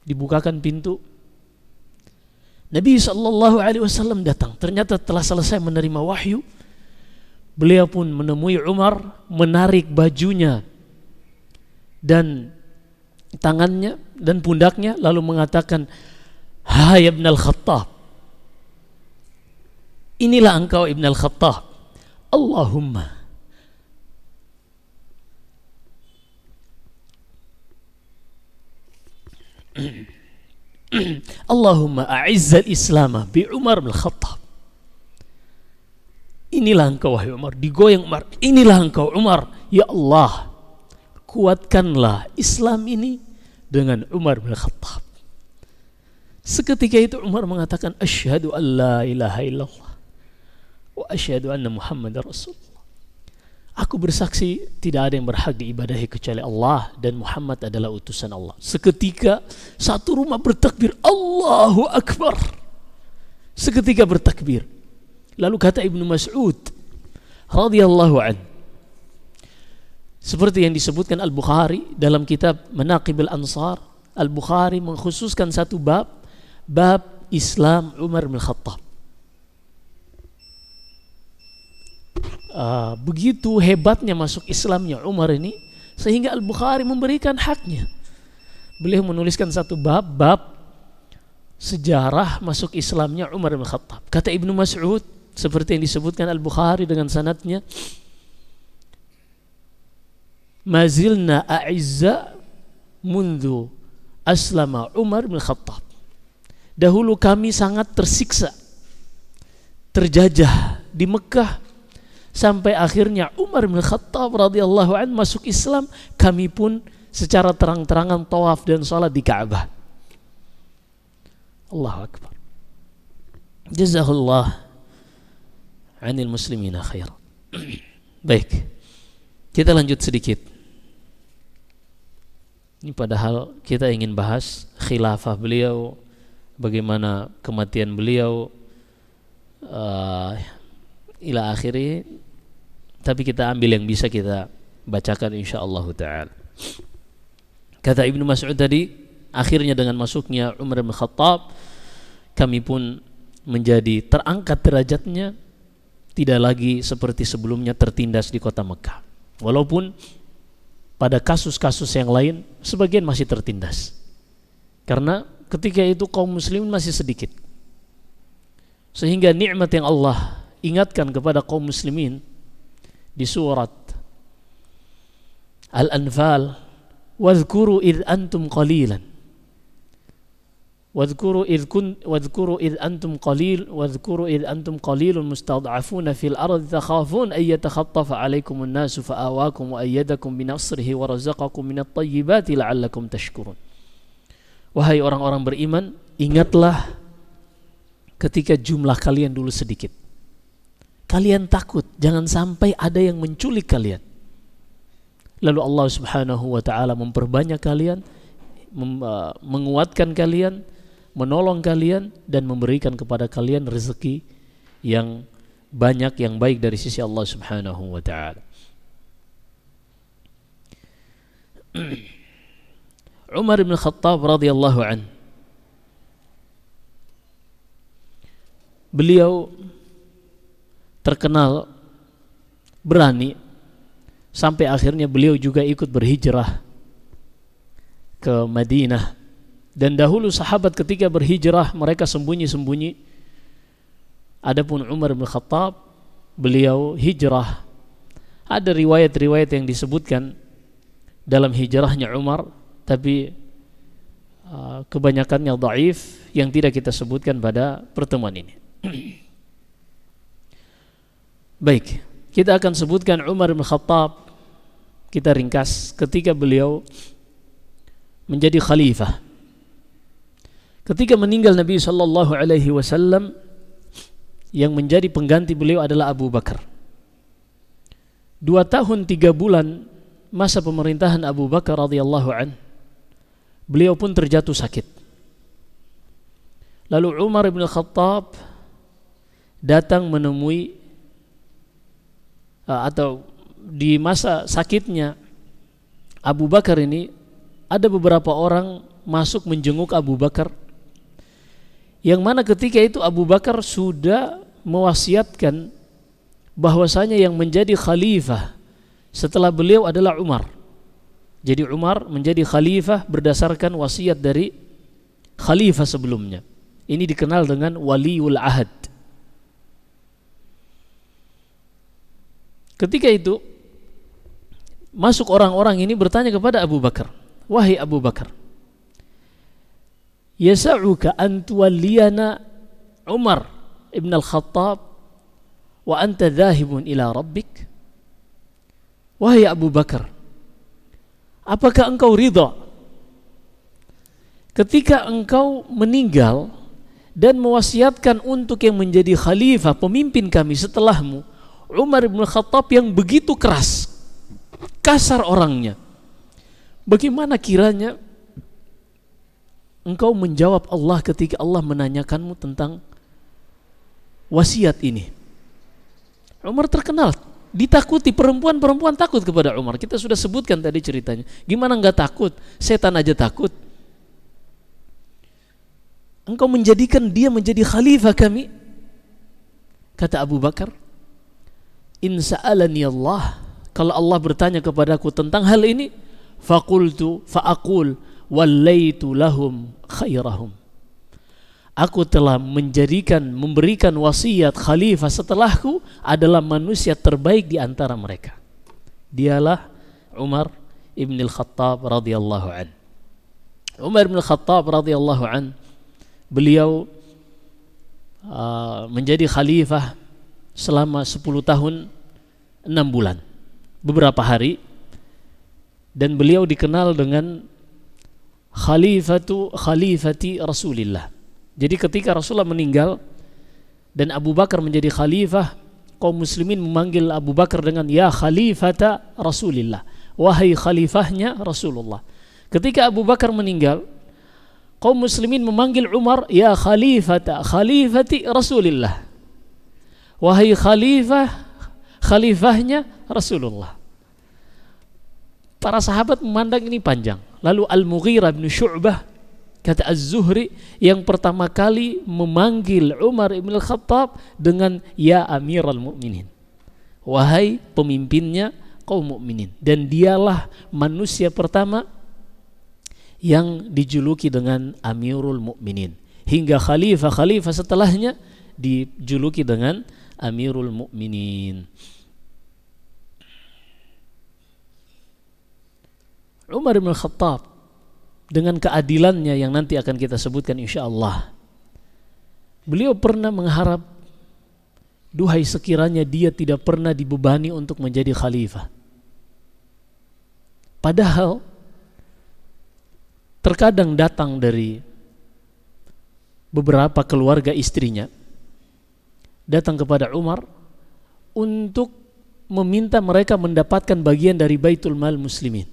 dibukakan pintu. Nabi Shallallahu Alaihi Wasallam datang. Ternyata telah selesai menerima wahyu Beliau pun menemui Umar menarik bajunya dan tangannya dan pundaknya lalu mengatakan Hai Ibn al-Khattab Inilah engkau Ibn al-Khattab Allahumma Allahumma a'izzal islama bi Umar bin Khattab Inilah engkau wahai Umar, digoyang Umar. Inilah engkau Umar. Ya Allah, kuatkanlah Islam ini dengan Umar bin Khattab. Seketika itu Umar mengatakan asyhadu an la ilaha illallah wa asyhadu anna Muhammadar Rasulullah. Aku bersaksi tidak ada yang berhak diibadahi kecuali Allah dan Muhammad adalah utusan Allah. Seketika satu rumah bertakbir Allahu Akbar. Seketika bertakbir Lalu kata Ibnu Mas'ud radhiyallahu an seperti yang disebutkan Al-Bukhari dalam kitab Manaqib Al-Ansar, Al-Bukhari mengkhususkan satu bab, bab Islam Umar bin Khattab. Uh, begitu hebatnya masuk Islamnya Umar ini sehingga Al-Bukhari memberikan haknya. Beliau menuliskan satu bab, bab sejarah masuk Islamnya Umar bin Khattab. Kata Ibnu Mas'ud, seperti yang disebutkan Al-Bukhari dengan sanatnya mazilna a'izza mundu aslama Umar bin Khattab dahulu kami sangat tersiksa terjajah di Mekah sampai akhirnya Umar bin Khattab radhiyallahu an masuk Islam kami pun secara terang-terangan tawaf dan sholat di Ka'bah Allahu Akbar Jazakallah anil muslimina khair. Baik. Kita lanjut sedikit. Ini padahal kita ingin bahas khilafah beliau, bagaimana kematian beliau uh, ila akhiri tapi kita ambil yang bisa kita bacakan insyaallah taala. Kata Ibnu Mas'ud tadi, akhirnya dengan masuknya Umar bin Khattab kami pun menjadi terangkat derajatnya tidak lagi seperti sebelumnya tertindas di kota Mekah. Walaupun pada kasus-kasus yang lain sebagian masih tertindas. Karena ketika itu kaum muslimin masih sedikit. Sehingga nikmat yang Allah ingatkan kepada kaum muslimin di surat Al-Anfal, "Wadhkuru id antum qalilan" Wadhkuru إذ كن wadhkuru إذ أنتم قليل wadhkuru إذ أنتم قليل mustad'afuna fil الأرض تخافون ay yatakhattafa 'alaykum an-nasu وأيدكم بنصره ayyadakum bi الطيبات لعلكم تشكرون min Wahai orang-orang beriman, ingatlah ketika jumlah kalian dulu sedikit. Kalian takut jangan sampai ada yang menculik kalian. Lalu Allah Subhanahu wa taala memperbanyak kalian, uh, menguatkan kalian menolong kalian dan memberikan kepada kalian rezeki yang banyak yang baik dari sisi Allah Subhanahu wa taala. Umar bin Khattab radhiyallahu an Beliau terkenal berani sampai akhirnya beliau juga ikut berhijrah ke Madinah dan dahulu sahabat ketika berhijrah mereka sembunyi-sembunyi. Adapun Umar bin Khattab beliau hijrah. Ada riwayat-riwayat yang disebutkan dalam hijrahnya Umar tapi uh, kebanyakannya dhaif yang tidak kita sebutkan pada pertemuan ini. Baik, kita akan sebutkan Umar bin Khattab kita ringkas ketika beliau menjadi khalifah Ketika meninggal Nabi Shallallahu Alaihi Wasallam, yang menjadi pengganti beliau adalah Abu Bakar. Dua tahun tiga bulan masa pemerintahan Abu Bakar radhiyallahu an, beliau pun terjatuh sakit. Lalu Umar bin Khattab datang menemui eh, atau di masa sakitnya Abu Bakar ini ada beberapa orang masuk menjenguk Abu Bakar yang mana ketika itu Abu Bakar sudah mewasiatkan bahwasanya yang menjadi khalifah setelah beliau adalah Umar. Jadi Umar menjadi khalifah berdasarkan wasiat dari khalifah sebelumnya. Ini dikenal dengan waliul ahad. Ketika itu masuk orang-orang ini bertanya kepada Abu Bakar, "Wahai Abu Bakar, yasa'uka an tuwalliyana Umar ibn al-Khattab wa anta dhahibun ila rabbik wahai Abu Bakar apakah engkau ridha ketika engkau meninggal dan mewasiatkan untuk yang menjadi khalifah pemimpin kami setelahmu Umar bin Khattab yang begitu keras kasar orangnya bagaimana kiranya engkau menjawab Allah ketika Allah menanyakanmu tentang wasiat ini. Umar terkenal ditakuti perempuan-perempuan takut kepada Umar. Kita sudah sebutkan tadi ceritanya. Gimana nggak takut? Setan aja takut. Engkau menjadikan dia menjadi khalifah kami. Kata Abu Bakar, "Insa'alani Allah." Kalau Allah bertanya kepadaku tentang hal ini, fakultu faakul wallaitu lahum khairahum Aku telah menjadikan memberikan wasiat khalifah setelahku adalah manusia terbaik di antara mereka. Dialah Umar ibn al-Khattab radhiyallahu an. Umar ibn al-Khattab radhiyallahu an beliau uh, menjadi khalifah selama 10 tahun 6 bulan beberapa hari dan beliau dikenal dengan khalifatu khalifati Rasulillah. Jadi ketika Rasulullah meninggal dan Abu Bakar menjadi khalifah, kaum muslimin memanggil Abu Bakar dengan ya khalifata Rasulillah. Wahai khalifahnya Rasulullah. Ketika Abu Bakar meninggal, kaum muslimin memanggil Umar ya khalifata khalifati Rasulillah. Wahai khalifah khalifahnya Rasulullah. Para sahabat memandang ini panjang. Lalu Al-Mughirah bin Syu'bah kata Az-Zuhri yang pertama kali memanggil Umar bin Al-Khattab dengan ya Amirul Mukminin. Wahai pemimpinnya kaum mukminin dan dialah manusia pertama yang dijuluki dengan Amirul Mukminin hingga khalifah-khalifah setelahnya dijuluki dengan Amirul Mukminin. Umar bin Khattab dengan keadilannya yang nanti akan kita sebutkan insya Allah. Beliau pernah mengharap, duhai sekiranya dia tidak pernah dibebani untuk menjadi khalifah. Padahal terkadang datang dari beberapa keluarga istrinya datang kepada Umar untuk meminta mereka mendapatkan bagian dari Baitul Mal Muslimin.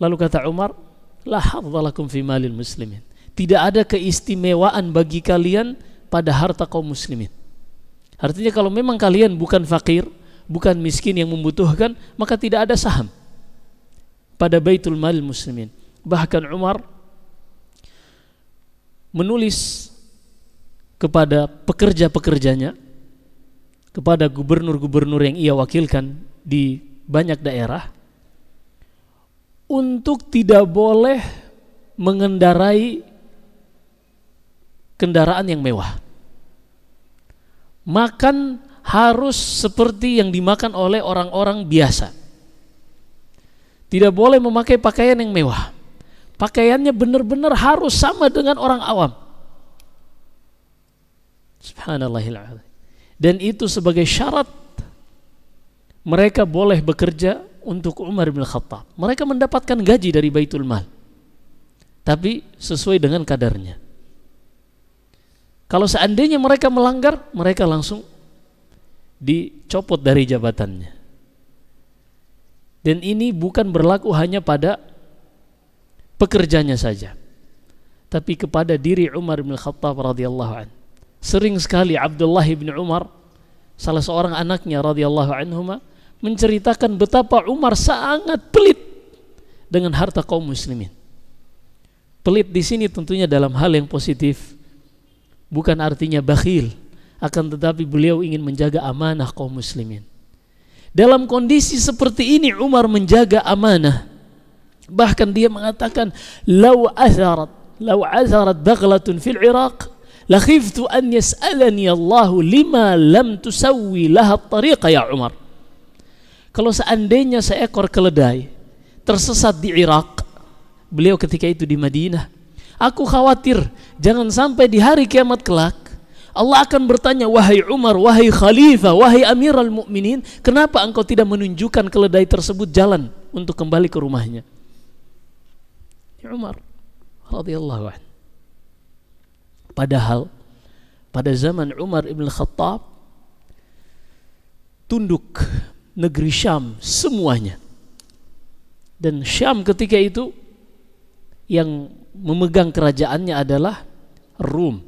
Lalu kata Umar, la fi malil muslimin. Tidak ada keistimewaan bagi kalian pada harta kaum muslimin. Artinya kalau memang kalian bukan fakir, bukan miskin yang membutuhkan, maka tidak ada saham pada Baitul malil muslimin. Bahkan Umar menulis kepada pekerja-pekerjanya, kepada gubernur-gubernur yang ia wakilkan di banyak daerah, untuk tidak boleh mengendarai kendaraan yang mewah. Makan harus seperti yang dimakan oleh orang-orang biasa. Tidak boleh memakai pakaian yang mewah. Pakaiannya benar-benar harus sama dengan orang awam. Subhanallah. Dan itu sebagai syarat mereka boleh bekerja untuk Umar bin Khattab. Mereka mendapatkan gaji dari Baitul Mal. Tapi sesuai dengan kadarnya. Kalau seandainya mereka melanggar, mereka langsung dicopot dari jabatannya. Dan ini bukan berlaku hanya pada pekerjanya saja, tapi kepada diri Umar bin Khattab radhiyallahu anhu. Sering sekali Abdullah bin Umar, salah seorang anaknya radhiyallahu anhuma, menceritakan betapa Umar sangat pelit dengan harta kaum muslimin. Pelit di sini tentunya dalam hal yang positif, bukan artinya bakhil, akan tetapi beliau ingin menjaga amanah kaum muslimin. Dalam kondisi seperti ini Umar menjaga amanah. Bahkan dia mengatakan, "Lau azharat, lau azharat baghlatun fil Iraq, lakhiftu an yas'alani Allah lima lam tusawwi laha tariqa ya Umar." Kalau seandainya seekor keledai tersesat di Irak, beliau ketika itu di Madinah, aku khawatir jangan sampai di hari kiamat kelak Allah akan bertanya, wahai Umar, wahai Khalifah, wahai Amir al-Mu'minin, kenapa engkau tidak menunjukkan keledai tersebut jalan untuk kembali ke rumahnya? Ya Umar, radhiyallahu Padahal pada zaman Umar ibn Khattab tunduk negeri Syam semuanya. Dan Syam ketika itu yang memegang kerajaannya adalah Rum,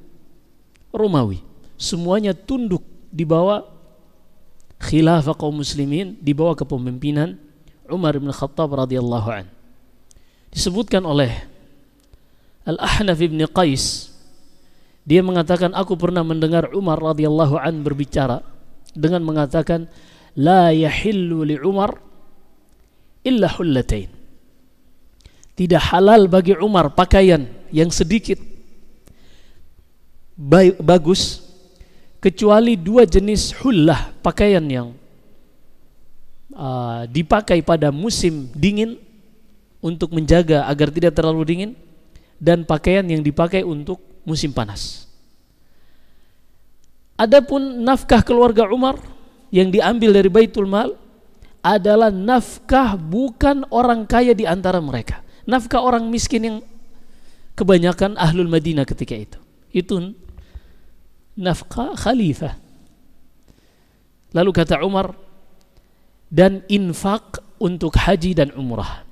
Romawi. Semuanya tunduk di bawah khilafah kaum muslimin, di bawah kepemimpinan Umar bin Khattab radhiyallahu an. Disebutkan oleh Al-Ahnaf bin Qais dia mengatakan aku pernah mendengar Umar radhiyallahu an berbicara dengan mengatakan لا يحل لعمر إلا حلتين Tidak halal bagi Umar pakaian yang sedikit baik, bagus kecuali dua jenis hullah pakaian yang uh, dipakai pada musim dingin untuk menjaga agar tidak terlalu dingin dan pakaian yang dipakai untuk musim panas. Adapun nafkah keluarga Umar yang diambil dari Baitul Mal adalah nafkah bukan orang kaya di antara mereka. Nafkah orang miskin yang kebanyakan ahlul Madinah ketika itu. Itu nafkah khalifah. Lalu kata Umar, dan infak untuk haji dan umrah.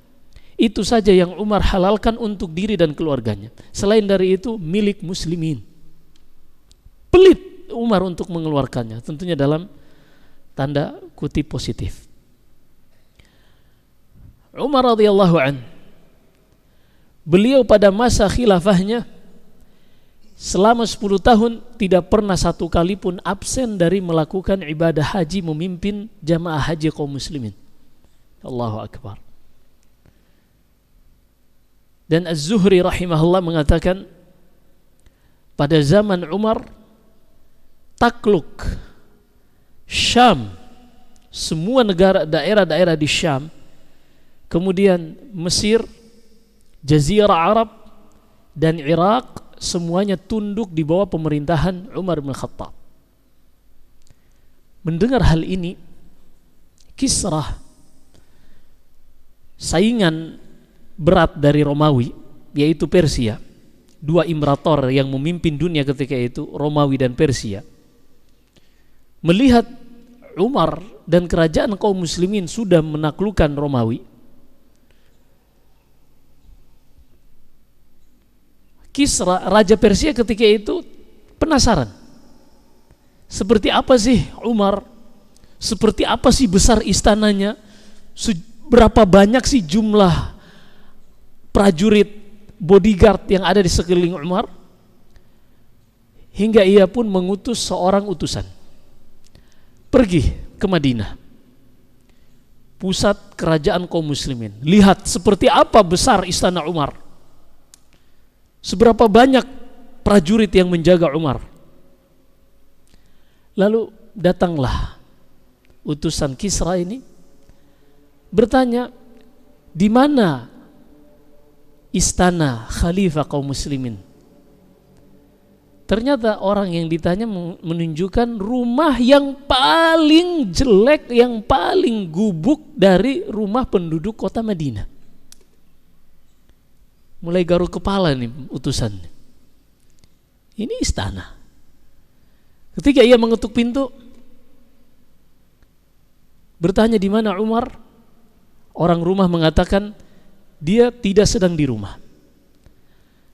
Itu saja yang Umar halalkan untuk diri dan keluarganya. Selain dari itu milik muslimin. Pelit Umar untuk mengeluarkannya, tentunya dalam tanda kutip positif. Umar radhiyallahu an beliau pada masa khilafahnya selama 10 tahun tidak pernah satu kali pun absen dari melakukan ibadah haji memimpin jamaah haji kaum muslimin. Allahu akbar. Dan Az-Zuhri rahimahullah mengatakan pada zaman Umar takluk Syam, semua negara daerah-daerah di Syam, kemudian Mesir, Jazirah Arab dan Irak semuanya tunduk di bawah pemerintahan Umar bin Khattab. Mendengar hal ini, Kisrah saingan berat dari Romawi yaitu Persia. Dua imperator yang memimpin dunia ketika itu Romawi dan Persia. Melihat Umar dan kerajaan kaum muslimin sudah menaklukkan Romawi Kisra raja Persia ketika itu penasaran seperti apa sih Umar seperti apa sih besar istananya berapa banyak sih jumlah prajurit bodyguard yang ada di sekeliling Umar hingga ia pun mengutus seorang utusan pergi ke Madinah. Pusat kerajaan kaum muslimin. Lihat seperti apa besar istana Umar. Seberapa banyak prajurit yang menjaga Umar. Lalu datanglah utusan Kisra ini bertanya, di mana istana khalifah kaum muslimin? Ternyata orang yang ditanya menunjukkan rumah yang paling jelek, yang paling gubuk dari rumah penduduk kota Madinah. Mulai garuk kepala nih utusan. Ini istana. Ketika ia mengetuk pintu, bertanya di mana Umar, orang rumah mengatakan dia tidak sedang di rumah.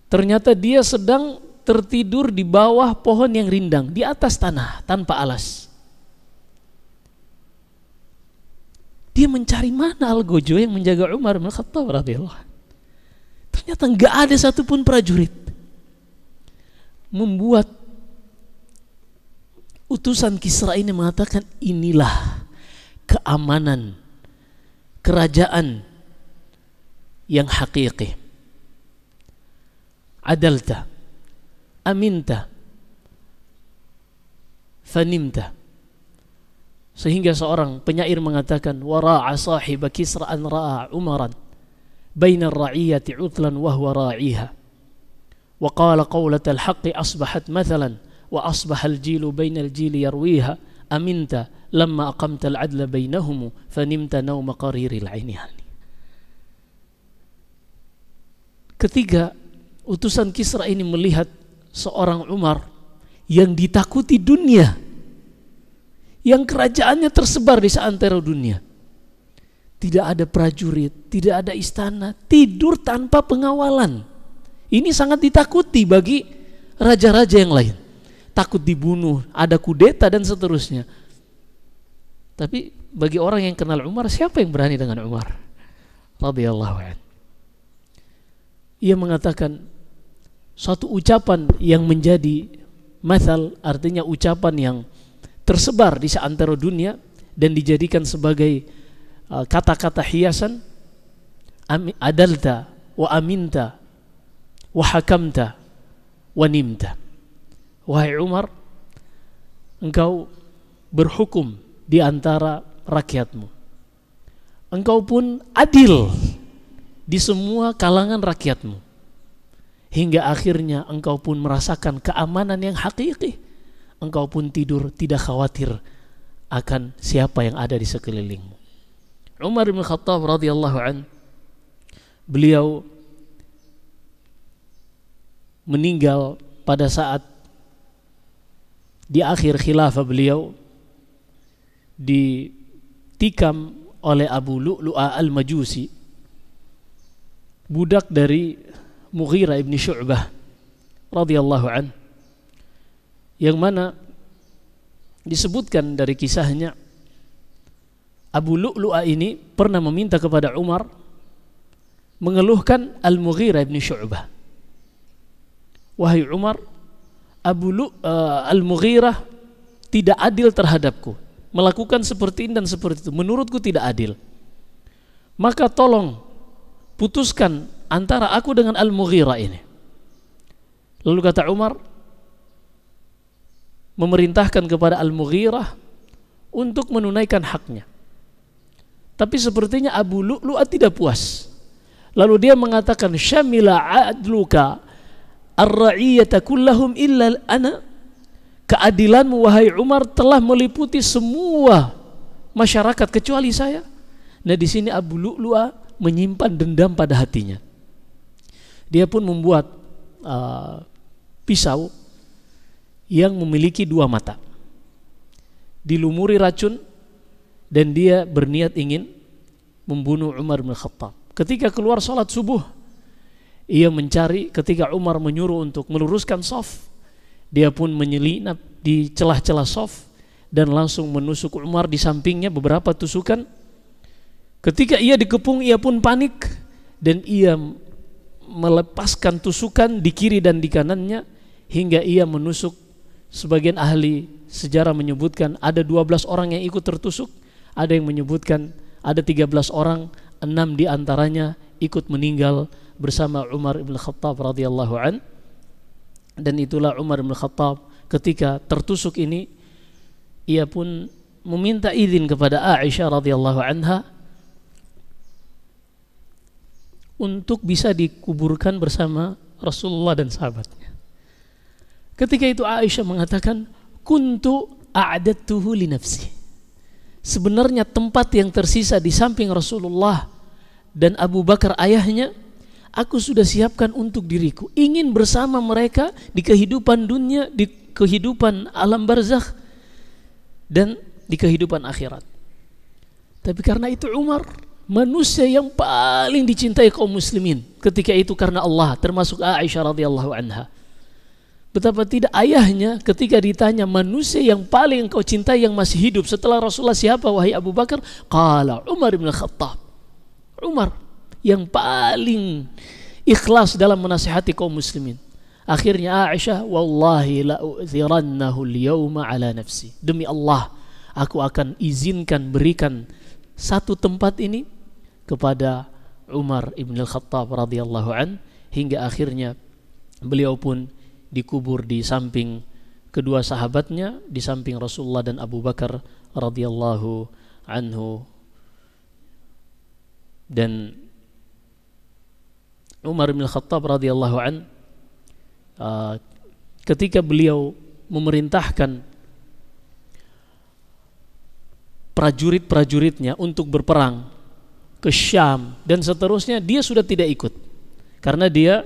Ternyata dia sedang tertidur di bawah pohon yang rindang, di atas tanah tanpa alas. Dia mencari mana Al-Gojo yang menjaga Umar bin Khattab radhiyallahu Ternyata nggak ada satupun prajurit. Membuat utusan Kisra ini mengatakan inilah keamanan kerajaan yang hakiki. Adalta aminta fanimta sehingga seorang penyair mengatakan wara'a sahiba kisra an ra'a umaran baina raiyati utlan wa huwa ra'iha wa qala qawlat al-haqqi asbahat mathalan wa asbaha al-jilu baina al-jili yarwiha aminta lamma aqamta al-adla bainahum fanimta nawma ketiga utusan Kisra ini melihat seorang Umar yang ditakuti dunia yang kerajaannya tersebar di seantero dunia tidak ada prajurit, tidak ada istana, tidur tanpa pengawalan. Ini sangat ditakuti bagi raja-raja yang lain. Takut dibunuh, ada kudeta dan seterusnya. Tapi bagi orang yang kenal Umar, siapa yang berani dengan Umar? Radhiyallahu ya. Ia mengatakan, suatu ucapan yang menjadi masal artinya ucapan yang tersebar di seantero dunia dan dijadikan sebagai uh, kata-kata hiasan adalta wa aminta wa hakamta wa nimta wahai Umar engkau berhukum di antara rakyatmu engkau pun adil di semua kalangan rakyatmu hingga akhirnya engkau pun merasakan keamanan yang hakiki. Engkau pun tidur tidak khawatir akan siapa yang ada di sekelilingmu. Umar bin Khattab radhiyallahu an beliau meninggal pada saat di akhir khilafah beliau ditikam oleh Abu Lu'lu'a al-Majusi budak dari Mughira ibn Syu'bah radhiyallahu an yang mana disebutkan dari kisahnya Abu Lu'lu'a ini pernah meminta kepada Umar mengeluhkan Al-Mughirah ibn Syu'bah wahai Umar Abu Lu, uh, eh, al mughira tidak adil terhadapku melakukan seperti ini dan seperti itu menurutku tidak adil maka tolong putuskan antara aku dengan Al-Mughirah ini. Lalu kata Umar memerintahkan kepada Al-Mughirah untuk menunaikan haknya. Tapi sepertinya Abu Lu'lu'a tidak puas. Lalu dia mengatakan syamila adluka ar-ra'iyata kullahum illa ana keadilanmu wahai Umar telah meliputi semua masyarakat kecuali saya. Nah di sini Abu Lu'lu'a menyimpan dendam pada hatinya. Dia pun membuat uh, pisau yang memiliki dua mata. Dilumuri racun dan dia berniat ingin membunuh Umar bin Khattab. Ketika keluar sholat subuh, ia mencari ketika Umar menyuruh untuk meluruskan sof, dia pun menyelinap di celah-celah sof dan langsung menusuk Umar di sampingnya beberapa tusukan. Ketika ia dikepung, ia pun panik dan ia melepaskan tusukan di kiri dan di kanannya hingga ia menusuk sebagian ahli sejarah menyebutkan ada 12 orang yang ikut tertusuk ada yang menyebutkan ada 13 orang enam diantaranya ikut meninggal bersama Umar bin Khattab radhiyallahu an dan itulah Umar bin Khattab ketika tertusuk ini ia pun meminta izin kepada Aisyah radhiyallahu anha untuk bisa dikuburkan bersama Rasulullah dan sahabatnya. Ketika itu Aisyah mengatakan, "Kuntu a'adattuhu li nafsi." Sebenarnya tempat yang tersisa di samping Rasulullah dan Abu Bakar ayahnya, aku sudah siapkan untuk diriku. Ingin bersama mereka di kehidupan dunia, di kehidupan alam barzakh dan di kehidupan akhirat. Tapi karena itu Umar manusia yang paling dicintai kaum muslimin ketika itu karena Allah termasuk Aisyah radhiyallahu anha betapa tidak ayahnya ketika ditanya manusia yang paling engkau cintai yang masih hidup setelah Rasulullah siapa wahai Abu Bakar qala Umar bin Khattab Umar yang paling ikhlas dalam menasihati kaum muslimin akhirnya Aisyah wallahi la u'zirannahu al-yawma ala nafsi demi Allah aku akan izinkan berikan satu tempat ini kepada Umar ibn al-Khattab radhiyallahu an hingga akhirnya beliau pun dikubur di samping kedua sahabatnya di samping Rasulullah dan Abu Bakar radhiyallahu anhu dan Umar bin Khattab radhiyallahu an uh, ketika beliau memerintahkan prajurit-prajuritnya untuk berperang ke Syam dan seterusnya dia sudah tidak ikut karena dia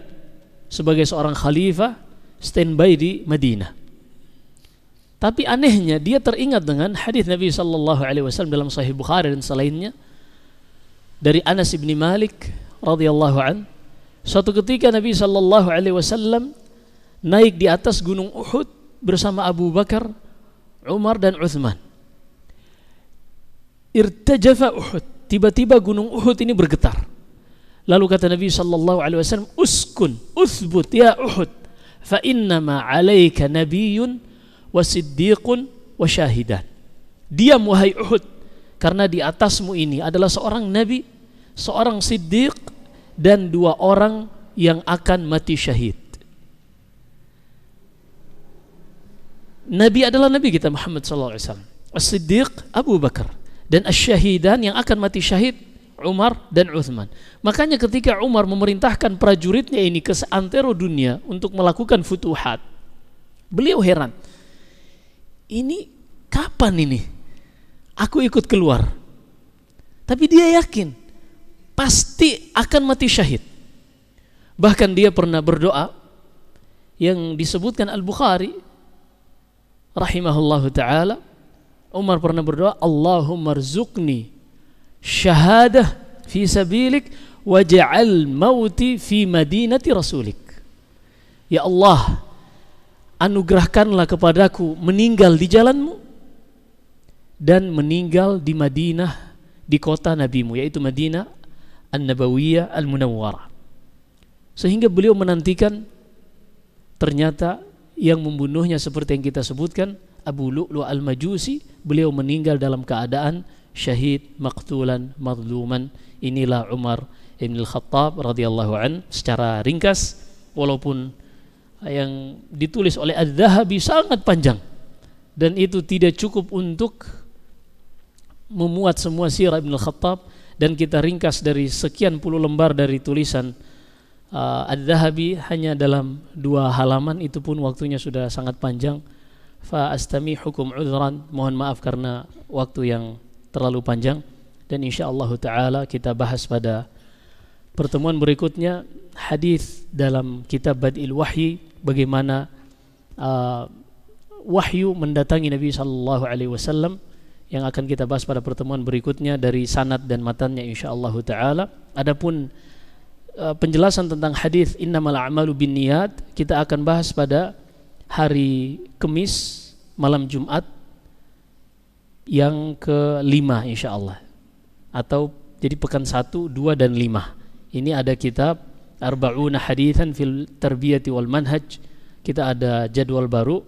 sebagai seorang khalifah standby di Madinah. Tapi anehnya dia teringat dengan hadis Nabi saw Alaihi Wasallam dalam Sahih Bukhari dan selainnya dari Anas bin Malik radhiyallahu an. Suatu ketika Nabi saw Alaihi Wasallam naik di atas gunung Uhud bersama Abu Bakar, Umar dan Uthman. Irtajafa Uhud tiba-tiba gunung Uhud ini bergetar. Lalu kata Nabi sallallahu alaihi wasallam, "Uskun, uthbut ya Uhud, fa inna ma 'alaika nabiyyun wa siddiqun wa syahidan." Diam wahai Uhud, karena di atasmu ini adalah seorang nabi, seorang siddiq dan dua orang yang akan mati syahid. Nabi adalah nabi kita Muhammad sallallahu alaihi wasallam. As-Siddiq Abu Bakar dan asyahidan yang akan mati syahid Umar dan Uthman. Makanya ketika Umar memerintahkan prajuritnya ini ke seantero dunia untuk melakukan futuhat, beliau heran. Ini kapan ini? Aku ikut keluar. Tapi dia yakin pasti akan mati syahid. Bahkan dia pernah berdoa yang disebutkan Al-Bukhari rahimahullahu taala Umar pernah berdoa, Allahumma rzuqni syahadah fi sabilik waj'al mauti fi madinati rasulik. Ya Allah, anugerahkanlah kepadaku meninggal di jalanmu dan meninggal di Madinah di kota nabimu yaitu Madinah An-Nabawiyah Al-Munawwarah. Sehingga beliau menantikan ternyata yang membunuhnya seperti yang kita sebutkan Abu Lu'lu al-Majusi beliau meninggal dalam keadaan syahid, maktulan, mazluman. Inilah Umar Ibn al-Khattab radhiyallahu an secara ringkas walaupun yang ditulis oleh Ad-Dhahabi sangat panjang dan itu tidak cukup untuk memuat semua sirah Ibn al-Khattab dan kita ringkas dari sekian puluh lembar dari tulisan uh, Ad-Dhahabi hanya dalam dua halaman itu pun waktunya sudah sangat panjang fa astami hukum udhran mohon maaf karena waktu yang terlalu panjang dan insyaallah taala kita bahas pada pertemuan berikutnya hadis dalam kitab Badil Wahyi bagaimana uh, wahyu mendatangi Nabi sallallahu alaihi wasallam yang akan kita bahas pada pertemuan berikutnya dari sanad dan matannya insyaallah taala adapun uh, penjelasan tentang hadis innamal a'malu binniyat kita akan bahas pada hari Kemis malam Jumat yang kelima insya Allah atau jadi pekan satu dua dan lima ini ada kitab Arba'una Hadithan fil terbiati wal Manhaj kita ada jadwal baru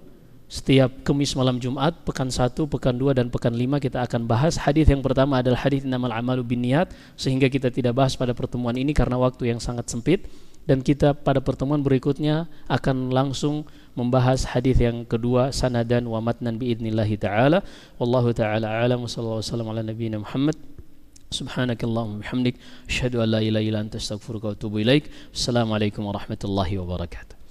setiap Kemis malam Jumat pekan satu pekan dua dan pekan lima kita akan bahas hadis yang pertama adalah hadis al amalu bin niat sehingga kita tidak bahas pada pertemuan ini karena waktu yang sangat sempit dan kita pada pertemuan berikutnya akan langsung membahas hadis yang kedua sanadan wa matnan biidnillahi taala wallahu taala alam sallallahu wasallam ala nabiyina Muhammad subhanakallahumma bihamdik asyhadu an la ilaha illa anta astaghfiruka wa atubu ilaik assalamualaikum warahmatullahi wabarakatuh